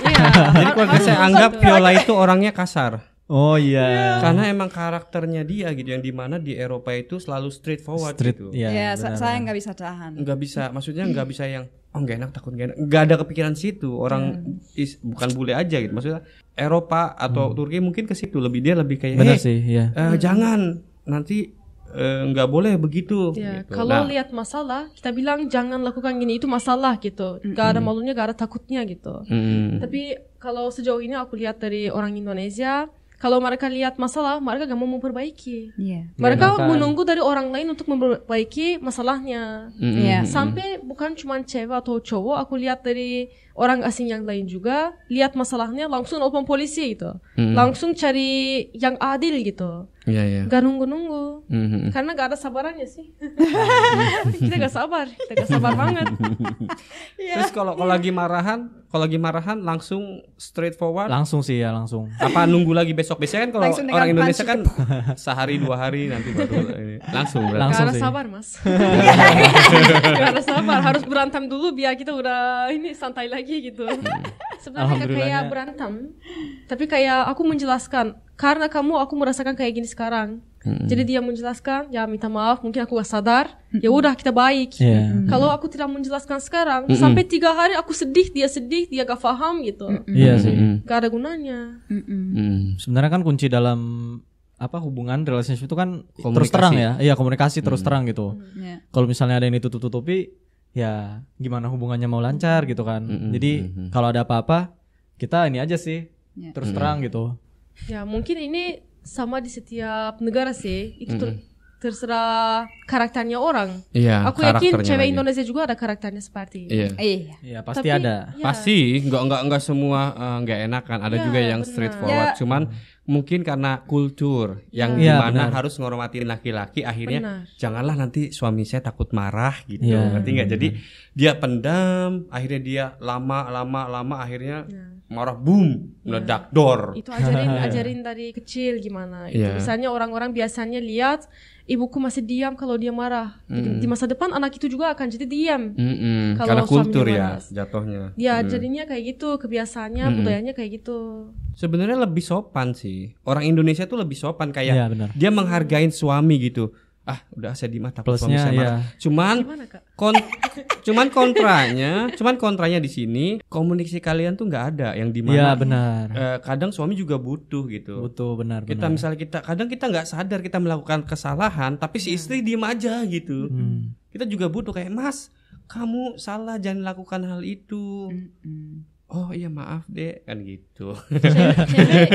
jadi keluarga saya anggap Viola itu orangnya kasar Oh iya. Yeah. Karena emang karakternya dia gitu yang dimana di Eropa itu selalu straightforward Street, gitu. Iya, yeah, iya, yeah, saya nggak bisa tahan. Nggak bisa, maksudnya nggak bisa yang oh nggak enak takut nggak enak. Nggak ada kepikiran situ. Orang yeah. is, bukan bule aja gitu. Maksudnya Eropa atau hmm. Turki mungkin ke situ lebih dia lebih kayak hey, eh, sih, ya. uh, hmm. jangan nanti eh, nggak uh, boleh begitu. Ya, gitu. Kalau nah, lihat masalah, kita bilang jangan lakukan gini itu masalah gitu. -hmm. Gak ada malunya, gak ada takutnya gitu. -hmm. Tapi kalau sejauh ini aku lihat dari orang Indonesia, kalau mereka lihat masalah, mereka gak mau memperbaiki. Yeah. Mereka yeah, menunggu dari orang lain untuk memperbaiki masalahnya. Mm -hmm. yeah. Sampai bukan cuma cewek atau cowok, aku lihat dari orang asing yang lain juga lihat masalahnya langsung open polisi gitu. Mm -hmm. Langsung cari yang adil gitu. Iya, yeah, iya. Yeah. Gak nunggu-nunggu. Mm-hmm. Karena gak ada sabarannya sih. kita gak sabar, kita gak sabar banget. yeah. Terus kalau kalau lagi marahan, kalau lagi marahan langsung straight forward. Langsung sih ya, langsung. Apa nunggu lagi besok? Biasanya kan kalau orang Indonesia kan sehari dua hari nanti baru Langsung berarti. Langsung gak ada sih. sabar, Mas. gak ada sabar, harus berantem dulu biar kita udah ini santai lagi gitu. Hmm. Sebenarnya kayak berantem, tapi kayak aku menjelaskan karena kamu aku merasakan kayak gini sekarang hmm. jadi dia menjelaskan ya minta maaf mungkin aku gak sadar ya udah kita baik yeah. hmm. kalau aku tidak menjelaskan sekarang hmm. sampai tiga hari aku sedih dia sedih dia gak paham gitu iya sih hmm. gak ada gunanya hmm. Hmm. sebenarnya kan kunci dalam apa hubungan relationship itu kan komunikasi. terus terang ya iya komunikasi hmm. terus terang gitu hmm. kalau misalnya ada yang ditutup tutupi ya gimana hubungannya mau lancar gitu kan hmm. jadi hmm. kalau ada apa-apa kita ini aja sih yeah. terus hmm. terang gitu Ya mungkin ini sama di setiap negara sih. Itu ter mm-hmm. terserah karakternya orang. Iya. Aku yakin cewek lagi. Indonesia juga ada karakternya seperti. Iya. Iya. Iya pasti Tapi, ada. Ya. Pasti. Enggak enggak enggak semua enggak eh, enak kan. Ada ya, juga yang straight straightforward. Ya. Cuman mungkin karena kultur yang ya, iya, dimana benar. harus menghormatin laki-laki akhirnya benar. janganlah nanti suami saya takut marah gitu ya. ngerti nggak jadi dia pendam akhirnya dia lama lama lama akhirnya ya marah boom iya. meledak yeah. dor itu ajarin ajarin dari kecil gimana itu yeah. misalnya orang-orang biasanya lihat ibuku masih diam kalau dia marah mm di masa depan anak itu juga akan jadi diam kalau karena kultur ya jatohnya jatuhnya ya mm. jadinya kayak gitu kebiasaannya mm budayanya kayak gitu sebenarnya lebih sopan sih orang Indonesia tuh lebih sopan kayak yeah, iya, dia menghargai suami gitu ah udah saya di mata plusnya saya ya. cuman kon cuman kontranya cuman kontranya di sini komunikasi kalian tuh nggak ada yang di iya, mana ya, benar eh, kadang suami juga butuh gitu butuh benar kita benar. misalnya kita kadang kita nggak sadar kita melakukan kesalahan tapi si iya. istri diem aja gitu hmm. kita juga butuh kayak mas kamu salah jangan lakukan hal itu hmm oh iya maaf deh kan gitu cewek, cewek,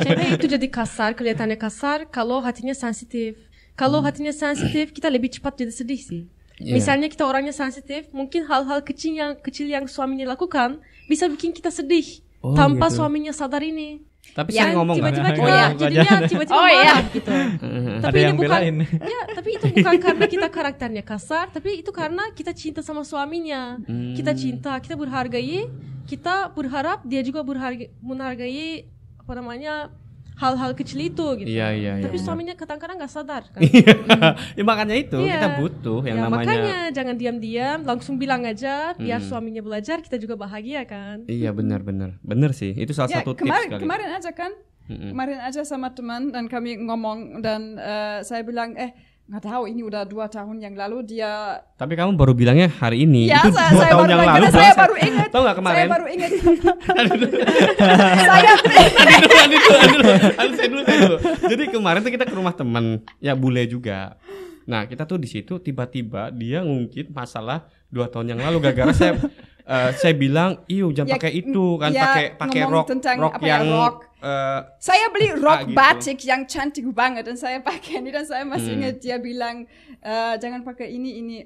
cewek itu jadi kasar kelihatannya kasar kalau hatinya sensitif kalau hatinya sensitif kita lebih cepat jadi sedih sih yeah. misalnya kita orangnya sensitif mungkin hal-hal kecil yang kecil yang suaminya lakukan bisa bikin kita sedih oh, tanpa gitu. suaminya sadar ini tapi saya ngomong tiba-tiba kan? kita oh, ya. jadinya tiba-tiba oh, iya. Gitu. tapi Ada ini bukan ya, tapi itu bukan karena kita karakternya kasar, tapi itu karena kita cinta sama suaminya. Hmm. Kita cinta, kita berhargai, kita berharap dia juga berhargai, menghargai apa namanya hal-hal kecil itu gitu. Iya iya. iya Tapi iya, suaminya kadang-kadang nggak -kadang sadar. Kan? hmm. ya, makanya itu iya. kita butuh yang ya, namanya. Makanya jangan diam-diam, langsung bilang aja. Biar hmm. suaminya belajar, kita juga bahagia kan. Iya benar-benar, benar sih. Itu salah ya, satu kemarin, tips. Kali. Kemarin aja kan, hmm. kemarin aja sama teman dan kami ngomong dan uh, saya bilang eh nggak tahu ini udah dua tahun yang lalu dia tapi kamu baru bilangnya hari ini ya itu saya, dua saya tahun yang lalu saya baru ingat tahu nggak kemarin saya baru ingat saya saya dulu saya dulu jadi kemarin tuh kita ke rumah teman ya bule juga nah kita tuh di situ tiba-tiba dia ngungkit masalah dua tahun yang lalu gara-gara saya uh, saya bilang iyo jangan ya, pakai itu mm, kan ya, pakai pakai rok rok ya, yang rock Uh, saya beli ah, rock ah, batik yang cantik banget dan saya pakai ini dan saya masih hmm. ingat dia bilang uh, jangan pakai ini ini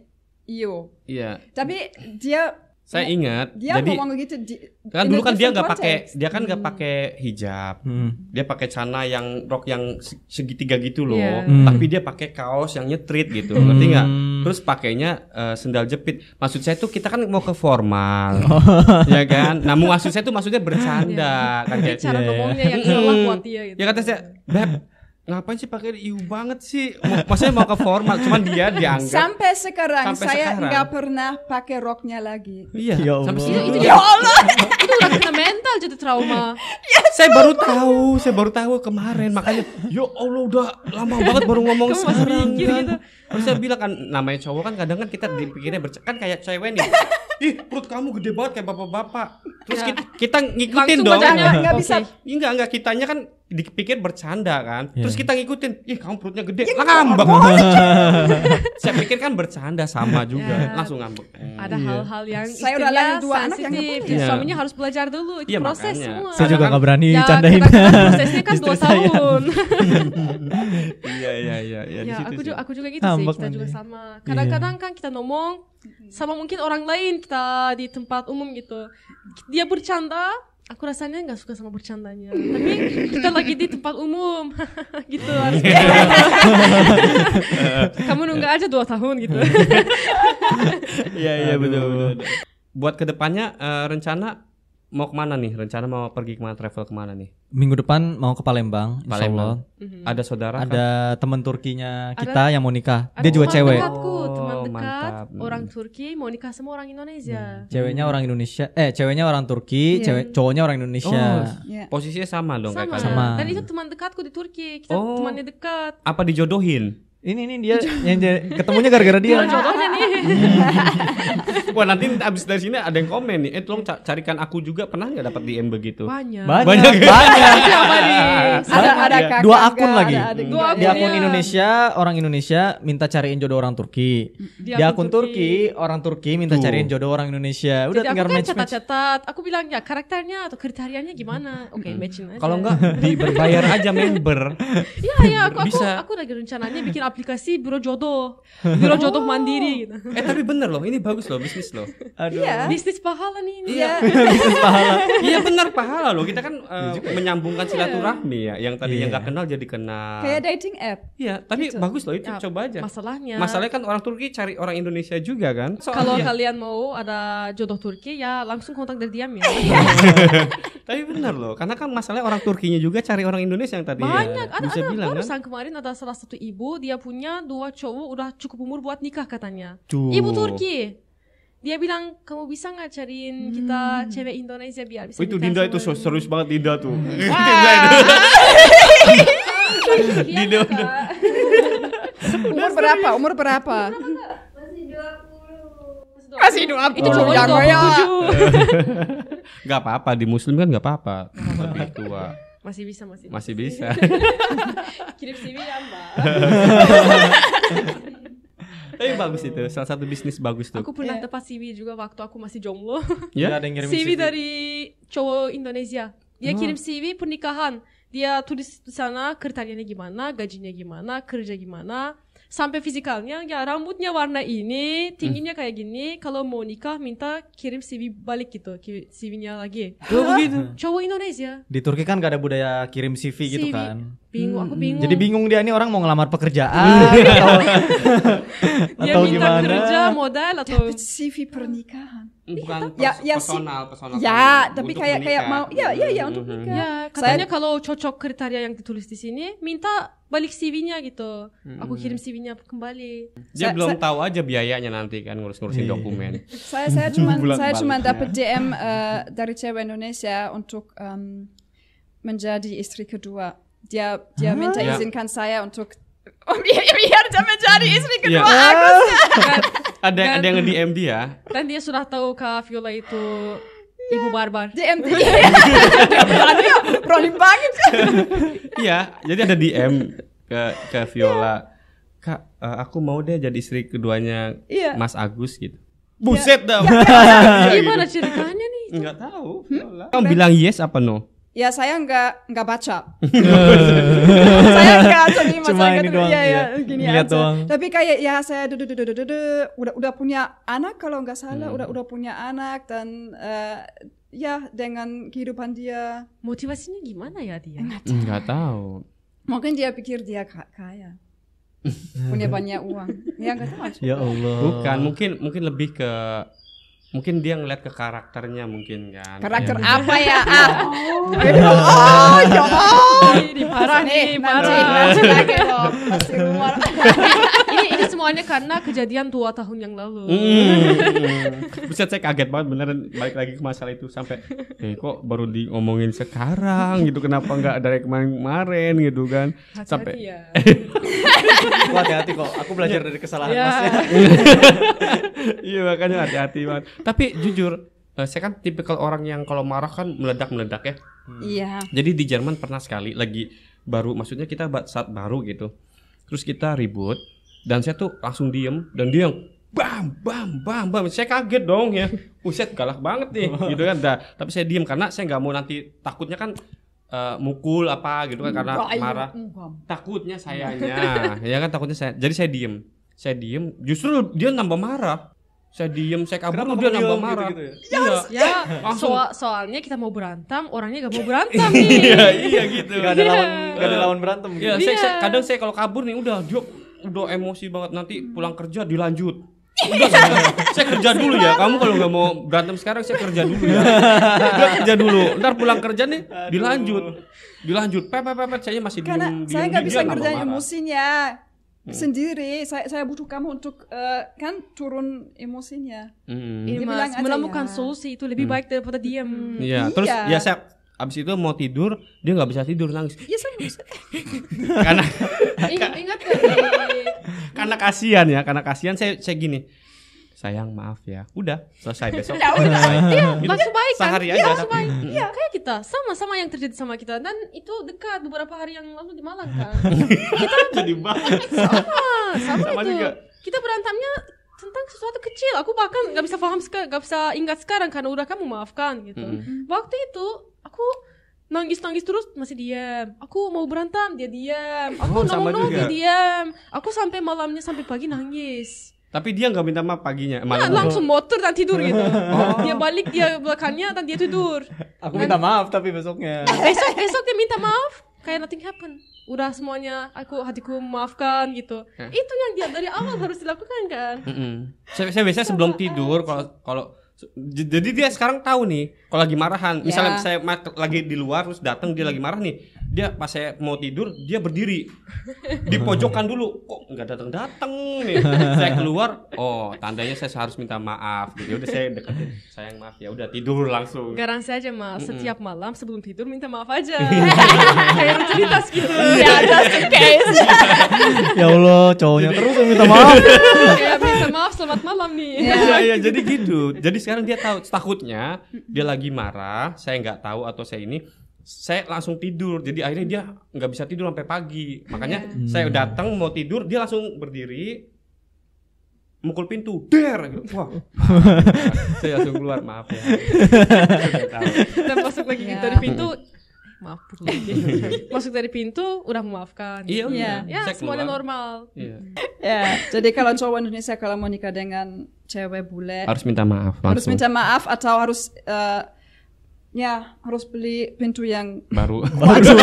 iyo. Iya. Yeah. Tapi dia saya iya. ingat dia jadi ngomong gitu di, kan dulu kan dia nggak pakai dia kan nggak hmm. pakai hijab hmm. dia pakai celana yang rok yang segitiga gitu loh yeah. hmm. tapi dia pakai kaos yang nyetrit gitu hmm. ngerti nggak terus pakainya uh, sendal jepit maksud saya tuh kita kan mau ke formal oh. ya kan namun maksud saya tuh maksudnya bercanda yeah. kan cara yeah. Iya. ngomongnya yang salah buat dia ya kan, gitu ya kata saya beb ngapain sih pakai iu banget sih? Maksudnya mau ke formal, cuman dia dianggap. Sampai sekarang sampai saya nggak pernah pakai roknya lagi. Iya. Ya Allah. Sampai itu, itu ya Allah. itu udah kena mental jadi trauma. Ya, saya baru tahu, saya baru tahu kemarin makanya. Ya Allah udah lama banget baru ngomong Kamu sekarang kan. Gitu. Terus saya bilang kan namanya cowok kan kadang kan kita dipikirnya kan kayak cewek nih. Ih perut kamu gede banget kayak bapak-bapak. Terus ya. kita, kita ngikutin Langsung dong. Nggak bisa. Okay. Enggak enggak kitanya kan dipikir bercanda kan. Yeah. Terus kita ngikutin, "Ih, kamu perutnya gede." Ya, ngambek. Saya pikir kan bercanda sama iya. juga. Yeah. Langsung ngambek. Ada iya. hal-hal yeah. yang saya udah lahir dua anak yang yeah. suaminya harus belajar dulu, itu yeah, proses makanya. semua. Saya juga gak berani ya, candain. Kan prosesnya kan 2 tahun. Iya, iya, iya, iya. Ya, aku juga aku juga gitu sih, kita juga sama. Kadang-kadang iya. kan kita ngomong sama mungkin orang lain kita di tempat umum gitu. Dia bercanda, aku rasanya nggak suka sama bercandanya tapi kita lagi di tempat umum gitu harus kamu nunggak aja dua tahun gitu iya iya betul betul buat kedepannya uh, rencana mau kemana nih rencana mau pergi kemana travel kemana nih minggu depan mau ke Palembang, Palembang. Insya Allah. Mhm. Ada saudara Ada kan? teman Turkinya kita ada, yang mau nikah. Dia juga cewek. Dekatku, oh, teman dekat, mantap. orang Turki mau nikah semua orang Indonesia. Hmm. Ceweknya orang Indonesia. Eh, ceweknya orang Turki, yeah. cewek cowoknya orang Indonesia. Oh, yeah. Posisinya sama dong sama. kayak sama. Dan itu teman dekatku di Turki. Kita oh, temannya dekat. Apa dijodohin? Ini ini dia yang ketemunya gara-gara dia. Contohnya nih. Wah nanti abis dari sini ada yang komen nih, eh tolong carikan aku juga pernah nggak dapat DM begitu? Banyak. Banyak. Banyak. Iya. ada ada dua akun lagi. dua akun di akun Indonesia orang Indonesia minta cariin jodoh orang Turki. Di, akun Turki. orang Turki minta Tuh. cariin jodoh orang Indonesia. Udah Jadi tinggal match match Catat Aku bilang ya karakternya atau kriterianya gimana? Oke okay, mm. matchin aja. Kalau enggak dibayar aja member. Iya iya aku aku lagi rencananya bikin aplikasi Biro Jodoh, Biro oh. Jodoh Mandiri gitu. Eh tapi bener loh, ini bagus loh bisnis loh. Aduh. Iya. Bisnis pahala nih ini. Iya. Ya. bisnis pahala. Iya bener pahala loh. Kita kan uh, menyambungkan iya. silaturahmi ya. Yang tadi yeah. yang iya. gak kenal jadi kenal. Kayak dating app. Iya, tapi gitu. bagus loh itu ya, coba aja. Masalahnya. Masalahnya kan orang Turki cari orang Indonesia juga kan. So, Kalau iya. kalian mau ada jodoh Turki ya langsung kontak dari diam ya. tapi bener loh, karena kan masalahnya orang Turkinya juga cari orang Indonesia yang tadi. Ya. Banyak. Ya. Ada, Bisa ada, bilang, kan? kemarin ada salah satu ibu dia punya dua cowok udah cukup umur buat nikah katanya. Tuh. Ibu Turki. Dia bilang kamu bisa nggak cariin hmm. kita cewek Indonesia biar bisa. Oh, itu Dinda itu so, serius banget Dinda tuh. Dinda. umur berapa? Umur berapa? Masih 20. Masih dua puluh. Itu oh, cowok yang puluh tujuh. Gak apa-apa di Muslim kan gak apa-apa. Lebih tua. Masih bisa, masih bisa. Masih bisa. Kirim CV ya, Mbak. Tapi bagus itu, salah satu bisnis bagus tuh. Aku pernah yeah. dapat CV juga waktu aku masih jomblo. Ya, ada yang ngirim CV. CV dari cowok Indonesia. Dia oh. kirim CV pernikahan. Dia tulis di sana kriterianya gimana, gajinya gimana, kerja gimana, sampai fisikalnya ya rambutnya warna ini tingginya hmm. kayak gini kalau mau nikah minta kirim CV balik gitu CV-nya lagi begitu cowok Indonesia di Turki kan gak ada budaya kirim CV, CV. gitu kan bingung aku hmm. bingung jadi bingung dia ini orang mau ngelamar pekerjaan iya, iya. atau, dia minta gimana kerja modal atau Dapet CV pernikahan bukan iya, pers ya, ya, personal personal ya tapi kayak kayak mau ya ya ya untuk nikah hmm. ya katanya Saya, kalau cocok kriteria yang ditulis di sini minta balik CV-nya gitu hmm. aku kirim CV-nya kembali dia saya, belum saya, tahu aja biayanya nanti kan ngurus-ngurusin dokumen saya saya cuma saya cuma dapat DM uh, eh, dari cewek Indonesia untuk um, menjadi istri kedua dia, dia minta izinkan saya untuk om biar jadi istri kedua yeah. Agus. ada ada yang DM dia. Dan dia sudah tahu Kak Viola itu yeah. ibu ya. barbar. DM dia. Ada rolling banget. Iya, jadi ada DM ke ke Viola. Kak, uh, aku mau deh jadi istri keduanya yeah. Mas Agus gitu. Ya. Buset yeah. dah. Ya, iya, gitu. Gimana ceritanya nih? Enggak tahu. Hmm? Kamu bilang yes apa no? Ya saya nggak nggak baca. saya nggak baca nih Cuma saya nggak Ya, ya, gini aja. Doang. Tapi kayak ya saya duduk duduk duduk udah udah punya anak kalau nggak salah hmm. udah udah punya anak dan uh, ya dengan kehidupan dia. Motivasinya gimana ya dia? Nggak tahu. Nggak tahu. Mungkin dia pikir dia kaya. punya banyak uang. Ya nggak tahu. Ya Allah. Bukan mungkin mungkin lebih ke mungkin dia ngeliat ke karakternya mungkin kan karakter ya, apa ya ah oh ya oh, parah parah nih parah semuanya karena kejadian dua tahun yang lalu. Hmm. Bisa saya kaget banget beneran balik lagi ke masalah itu sampai eh kok baru diomongin sekarang gitu kenapa nggak dari kemarin-kemarin gitu kan hati -hati sampai ya. hati-hati kok aku belajar iya. dari kesalahan yeah. mas iya makanya hati-hati banget tapi jujur eh, saya kan tipikal orang yang kalau marah kan meledak meledak ya. Hmm. Iya. Hmm. Jadi di Jerman pernah sekali lagi baru, maksudnya kita saat baru gitu, terus kita ribut, dan saya tuh langsung diem dan dia yang bam bam bam bam saya kaget dong ya uset galak banget nih gitu kan dah tapi saya diem karena saya nggak mau nanti takutnya kan uh, mukul apa gitu kan karena iya, marah iya, iya, takutnya sayanya ya kan takutnya saya jadi saya diem saya diem justru dia nambah marah saya diem saya kabur Kenapa dia nambah gitu, marah gitu, gitu ya? Yes, ya, ya. langsung so, soalnya kita mau berantem orangnya gak mau berantem nih iya iya gitu gak ada lawan gak ada lawan berantem gitu yeah. saya, saya, kadang saya kalau kabur nih udah dia udah iya. emosi banget nanti hmm. pulang kerja dilanjut Udah, saya kerja dulu ya. Kamu kalau nggak mau berantem sekarang, saya kerja dulu ya. Udah kerja dulu. Ntar pulang kerja nih, Aduh. dilanjut, dilanjut. pepe pe, saya masih Karena diem, saya nggak bisa kerja emosinya hmm. sendiri. Saya, saya butuh kamu untuk uh, kan turun emosinya. Hmm. Iya, mas, ya. menemukan ya. solusi itu lebih hmm. baik daripada diam. Hmm. Iya, terus iya. ya saya abis itu mau tidur dia nggak bisa tidur nangis ya saya bisa karena iya, ingat karena kasihan ya karena kasihan saya saya gini sayang maaf ya udah selesai besok udah udah dia langsung gitu. baik kan sehari iya, aja langsung baik iya kayak kita sama sama yang terjadi sama kita dan itu dekat beberapa hari yang lalu di Malang kan kita jadi banget sama sama, sama itu juga. kita berantamnya tentang sesuatu kecil aku bahkan nggak bisa paham nggak bisa ingat sekarang karena udah kamu maafkan gitu hmm. waktu itu aku nangis nangis terus masih diam aku mau berantem dia diam aku oh, nongol dia diam aku sampai malamnya sampai pagi nangis tapi dia nggak minta maaf paginya malam nah, langsung motor dan tidur gitu oh. dia balik dia belakangnya dan dia tidur aku minta maaf tapi besoknya nah, besok besok dia minta maaf kayak nothing happen udah semuanya aku hatiku maafkan gitu eh. itu yang dia dari awal harus dilakukan kan mm -hmm. saya, saya biasanya sebelum tidur kalau kalau jadi dia sekarang tahu nih kalau lagi marahan misalnya yeah. saya lagi di luar terus datang dia lagi marah nih dia pas saya mau tidur dia berdiri di pojokan dulu kok nggak datang datang nih saya keluar oh tandanya saya harus minta maaf gitu ya udah saya saya yang maaf ya udah tidur langsung garang aja, mal setiap malam sebelum tidur minta maaf aja iya. kayak cerita gitu ya just in case ya allah cowoknya terus minta maaf kayak minta maaf selamat malam nih Ya iya, iya, iya. jadi gitu jadi sekarang dia tahu takutnya dia lagi marah saya nggak tahu atau saya ini saya langsung tidur jadi akhirnya dia nggak bisa tidur sampai pagi makanya hmm. saya datang mau tidur dia langsung berdiri mukul pintu der gitu. wah saya langsung keluar maaf ya dan masuk lagi ya. dari pintu hmm. eh, maaf masuk dari pintu udah memaafkan iya, iya. ya, ya semuanya normal iya. ya jadi kalau cowok Indonesia kalau mau nikah dengan cewek bule harus minta maaf langsung. harus minta maaf atau harus uh, Ya, harus beli pintu yang baru. baru.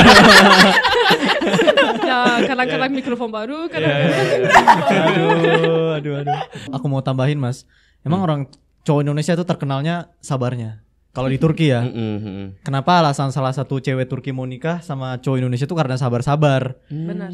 ya, kadang-kadang mikrofon baru, ya, kadang-kadang yeah, yeah, yeah. aduh, aduh, aduh. Aku mau tambahin, Mas. Emang hmm. orang cowok Indonesia itu terkenalnya sabarnya. Kalau di Turki ya. Mm-hmm. Kenapa alasan salah satu cewek Turki mau nikah sama cowok Indonesia itu karena sabar-sabar. Hmm. Benar.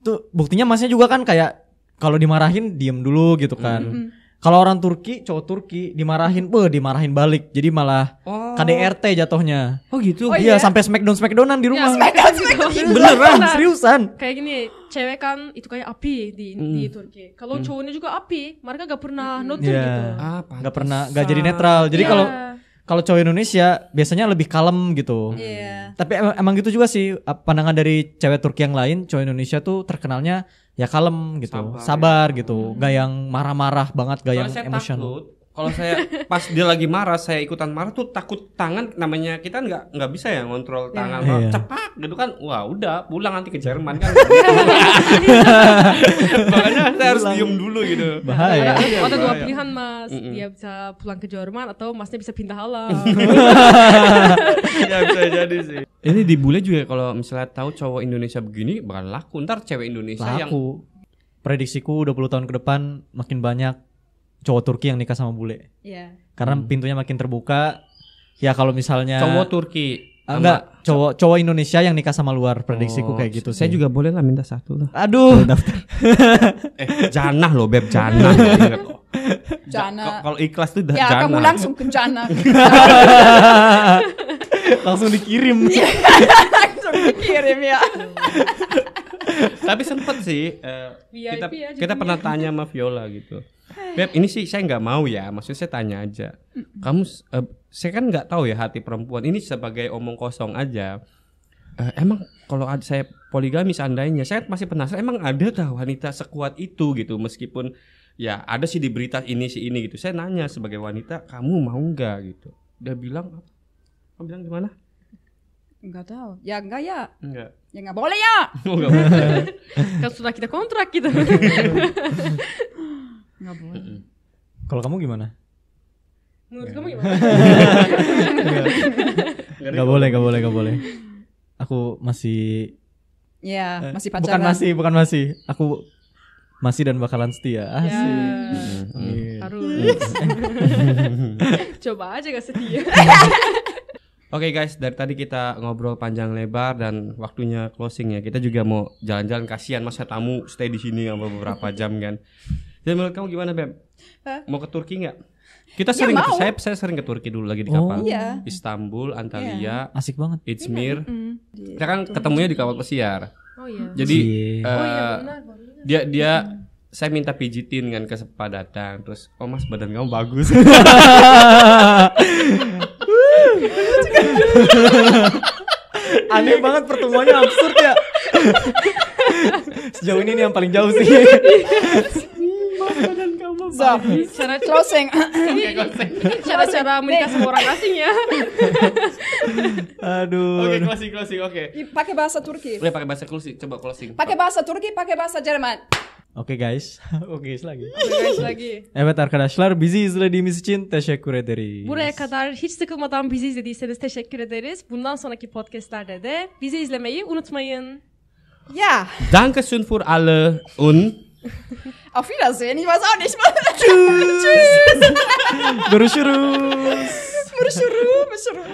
Tuh buktinya masnya juga kan kayak kalau dimarahin diem dulu gitu kan. Mm-hmm. Kalau orang Turki, cowok Turki dimarahin, be dimarahin balik. Jadi malah oh. KDRT jatuhnya. Oh gitu. Iya, oh, iya, sampai smackdown smackdownan di iya, rumah. Ya, smackdown smackdown. Beneran, seriusan. Kayak gini, cewek kan itu kayak api di hmm. di Turki. Kalau hmm. cowoknya juga api, mereka gak pernah hmm. yeah. gitu. Ah, gak pernah, gak jadi netral. Jadi yeah. kalau kalau cowok Indonesia biasanya lebih kalem gitu. Iya. Yeah. Tapi em emang gitu juga sih pandangan dari cewek Turki yang lain, cowok Indonesia tuh terkenalnya ya kalem gitu, sabar, sabar ya. gitu, hmm. gak yang marah-marah banget, gak Soalnya yang emosional. Takut kalau saya pas dia lagi marah, saya ikutan marah tuh takut tangan namanya kita nggak nggak bisa ya ngontrol iya. tangan yeah. yeah. cepak gitu kan. Wah udah pulang nanti ke Jerman kan. Makanya saya harus diem dulu gitu. Bahaya. Iya, ada, ya, ada dua pilihan mas, mm -mm. dia bisa pulang ke Jerman atau masnya bisa pindah alam. ya bisa jadi sih. Ini dibully juga kalau misalnya tahu cowok Indonesia begini bakal laku ntar cewek Indonesia laku. yang Prediksiku 20 tahun ke depan makin banyak cowok Turki yang nikah sama bule. Iya. Yeah. Karena hmm. pintunya makin terbuka. Ya kalau misalnya cowok Turki ah, enggak cowok cowok Indonesia yang nikah sama luar prediksiku oh, kayak gitu saya juga boleh lah minta satu lah aduh eh janah loh beb janah Ja, kalau ikhlas tuh ya janah. kamu langsung ke jana. langsung dikirim iya, langsung dikirim ya tapi sempet sih uh, kita ya, kita pernah tanya sama Viola gitu Beb, ini sih saya nggak mau ya. Maksudnya saya tanya aja. Kamu, uh, saya kan nggak tahu ya hati perempuan. Ini sebagai omong kosong aja. Uh, emang kalau saya poligami seandainya, saya masih penasaran. Emang ada tahu wanita sekuat itu gitu, meskipun ya ada sih di berita ini si ini gitu. Saya nanya sebagai wanita, kamu mau nggak gitu? Dia bilang, kamu bilang gimana? Enggak tahu. Ya enggak ya. Enggak. Ya enggak boleh ya. Oh, enggak boleh. kan sudah kita kontrak gitu. nggak boleh kalau kamu gimana menurut kamu gimana Gak boleh gak boleh gak boleh aku masih ya masih pacaran bukan masih bukan masih aku masih dan bakalan setia ya. asik Yeah. harus coba aja gak setia Oke okay guys, dari tadi kita ngobrol panjang lebar dan waktunya closing ya. Kita juga mau jalan-jalan kasihan masa tamu stay di sini beberapa jam kan. Dan menurut kamu gimana Beb? Hah? Mau ke Turki nggak? Kita ya sering ya, saya saya sering ke Turki dulu lagi di oh. kapal. Oh, iya. Istanbul, Antalya, iya. asik banget. Izmir. Iya. Mm Kita kan gitu. ketemunya di kapal pesiar. Oh iya. Jadi uh, oh, iya, dia dia mm. saya minta pijitin kan ke sepa terus oh mas badan kamu bagus. Aneh banget pertemuannya absurd ya. Sejauh ini ini yang paling jauh sih. badan kamu so, iya. cara closing cara-cara menikah sama orang asing ya aduh oke okay, closing closing oke okay. pakai bahasa Turki boleh pakai bahasa closing, coba closing pakai bahasa Turki pakai bahasa Jerman Oke okay guys, oke okay, lagi. Okay guys lagi. evet arkadaşlar bizi izlediğimiz için teşekkür ederiz. Buraya kadar hiç sıkılmadan bizi izlediyseniz teşekkür ederiz. Bundan sonraki podcastlerde de bizi izlemeyi unutmayın. Ya. Yeah. schön für alle und Auf Wiedersehen, ich weiß auch nicht. Tschüss. Tschüss. Tschüss. Tschüss. Tschüss. Tschüss.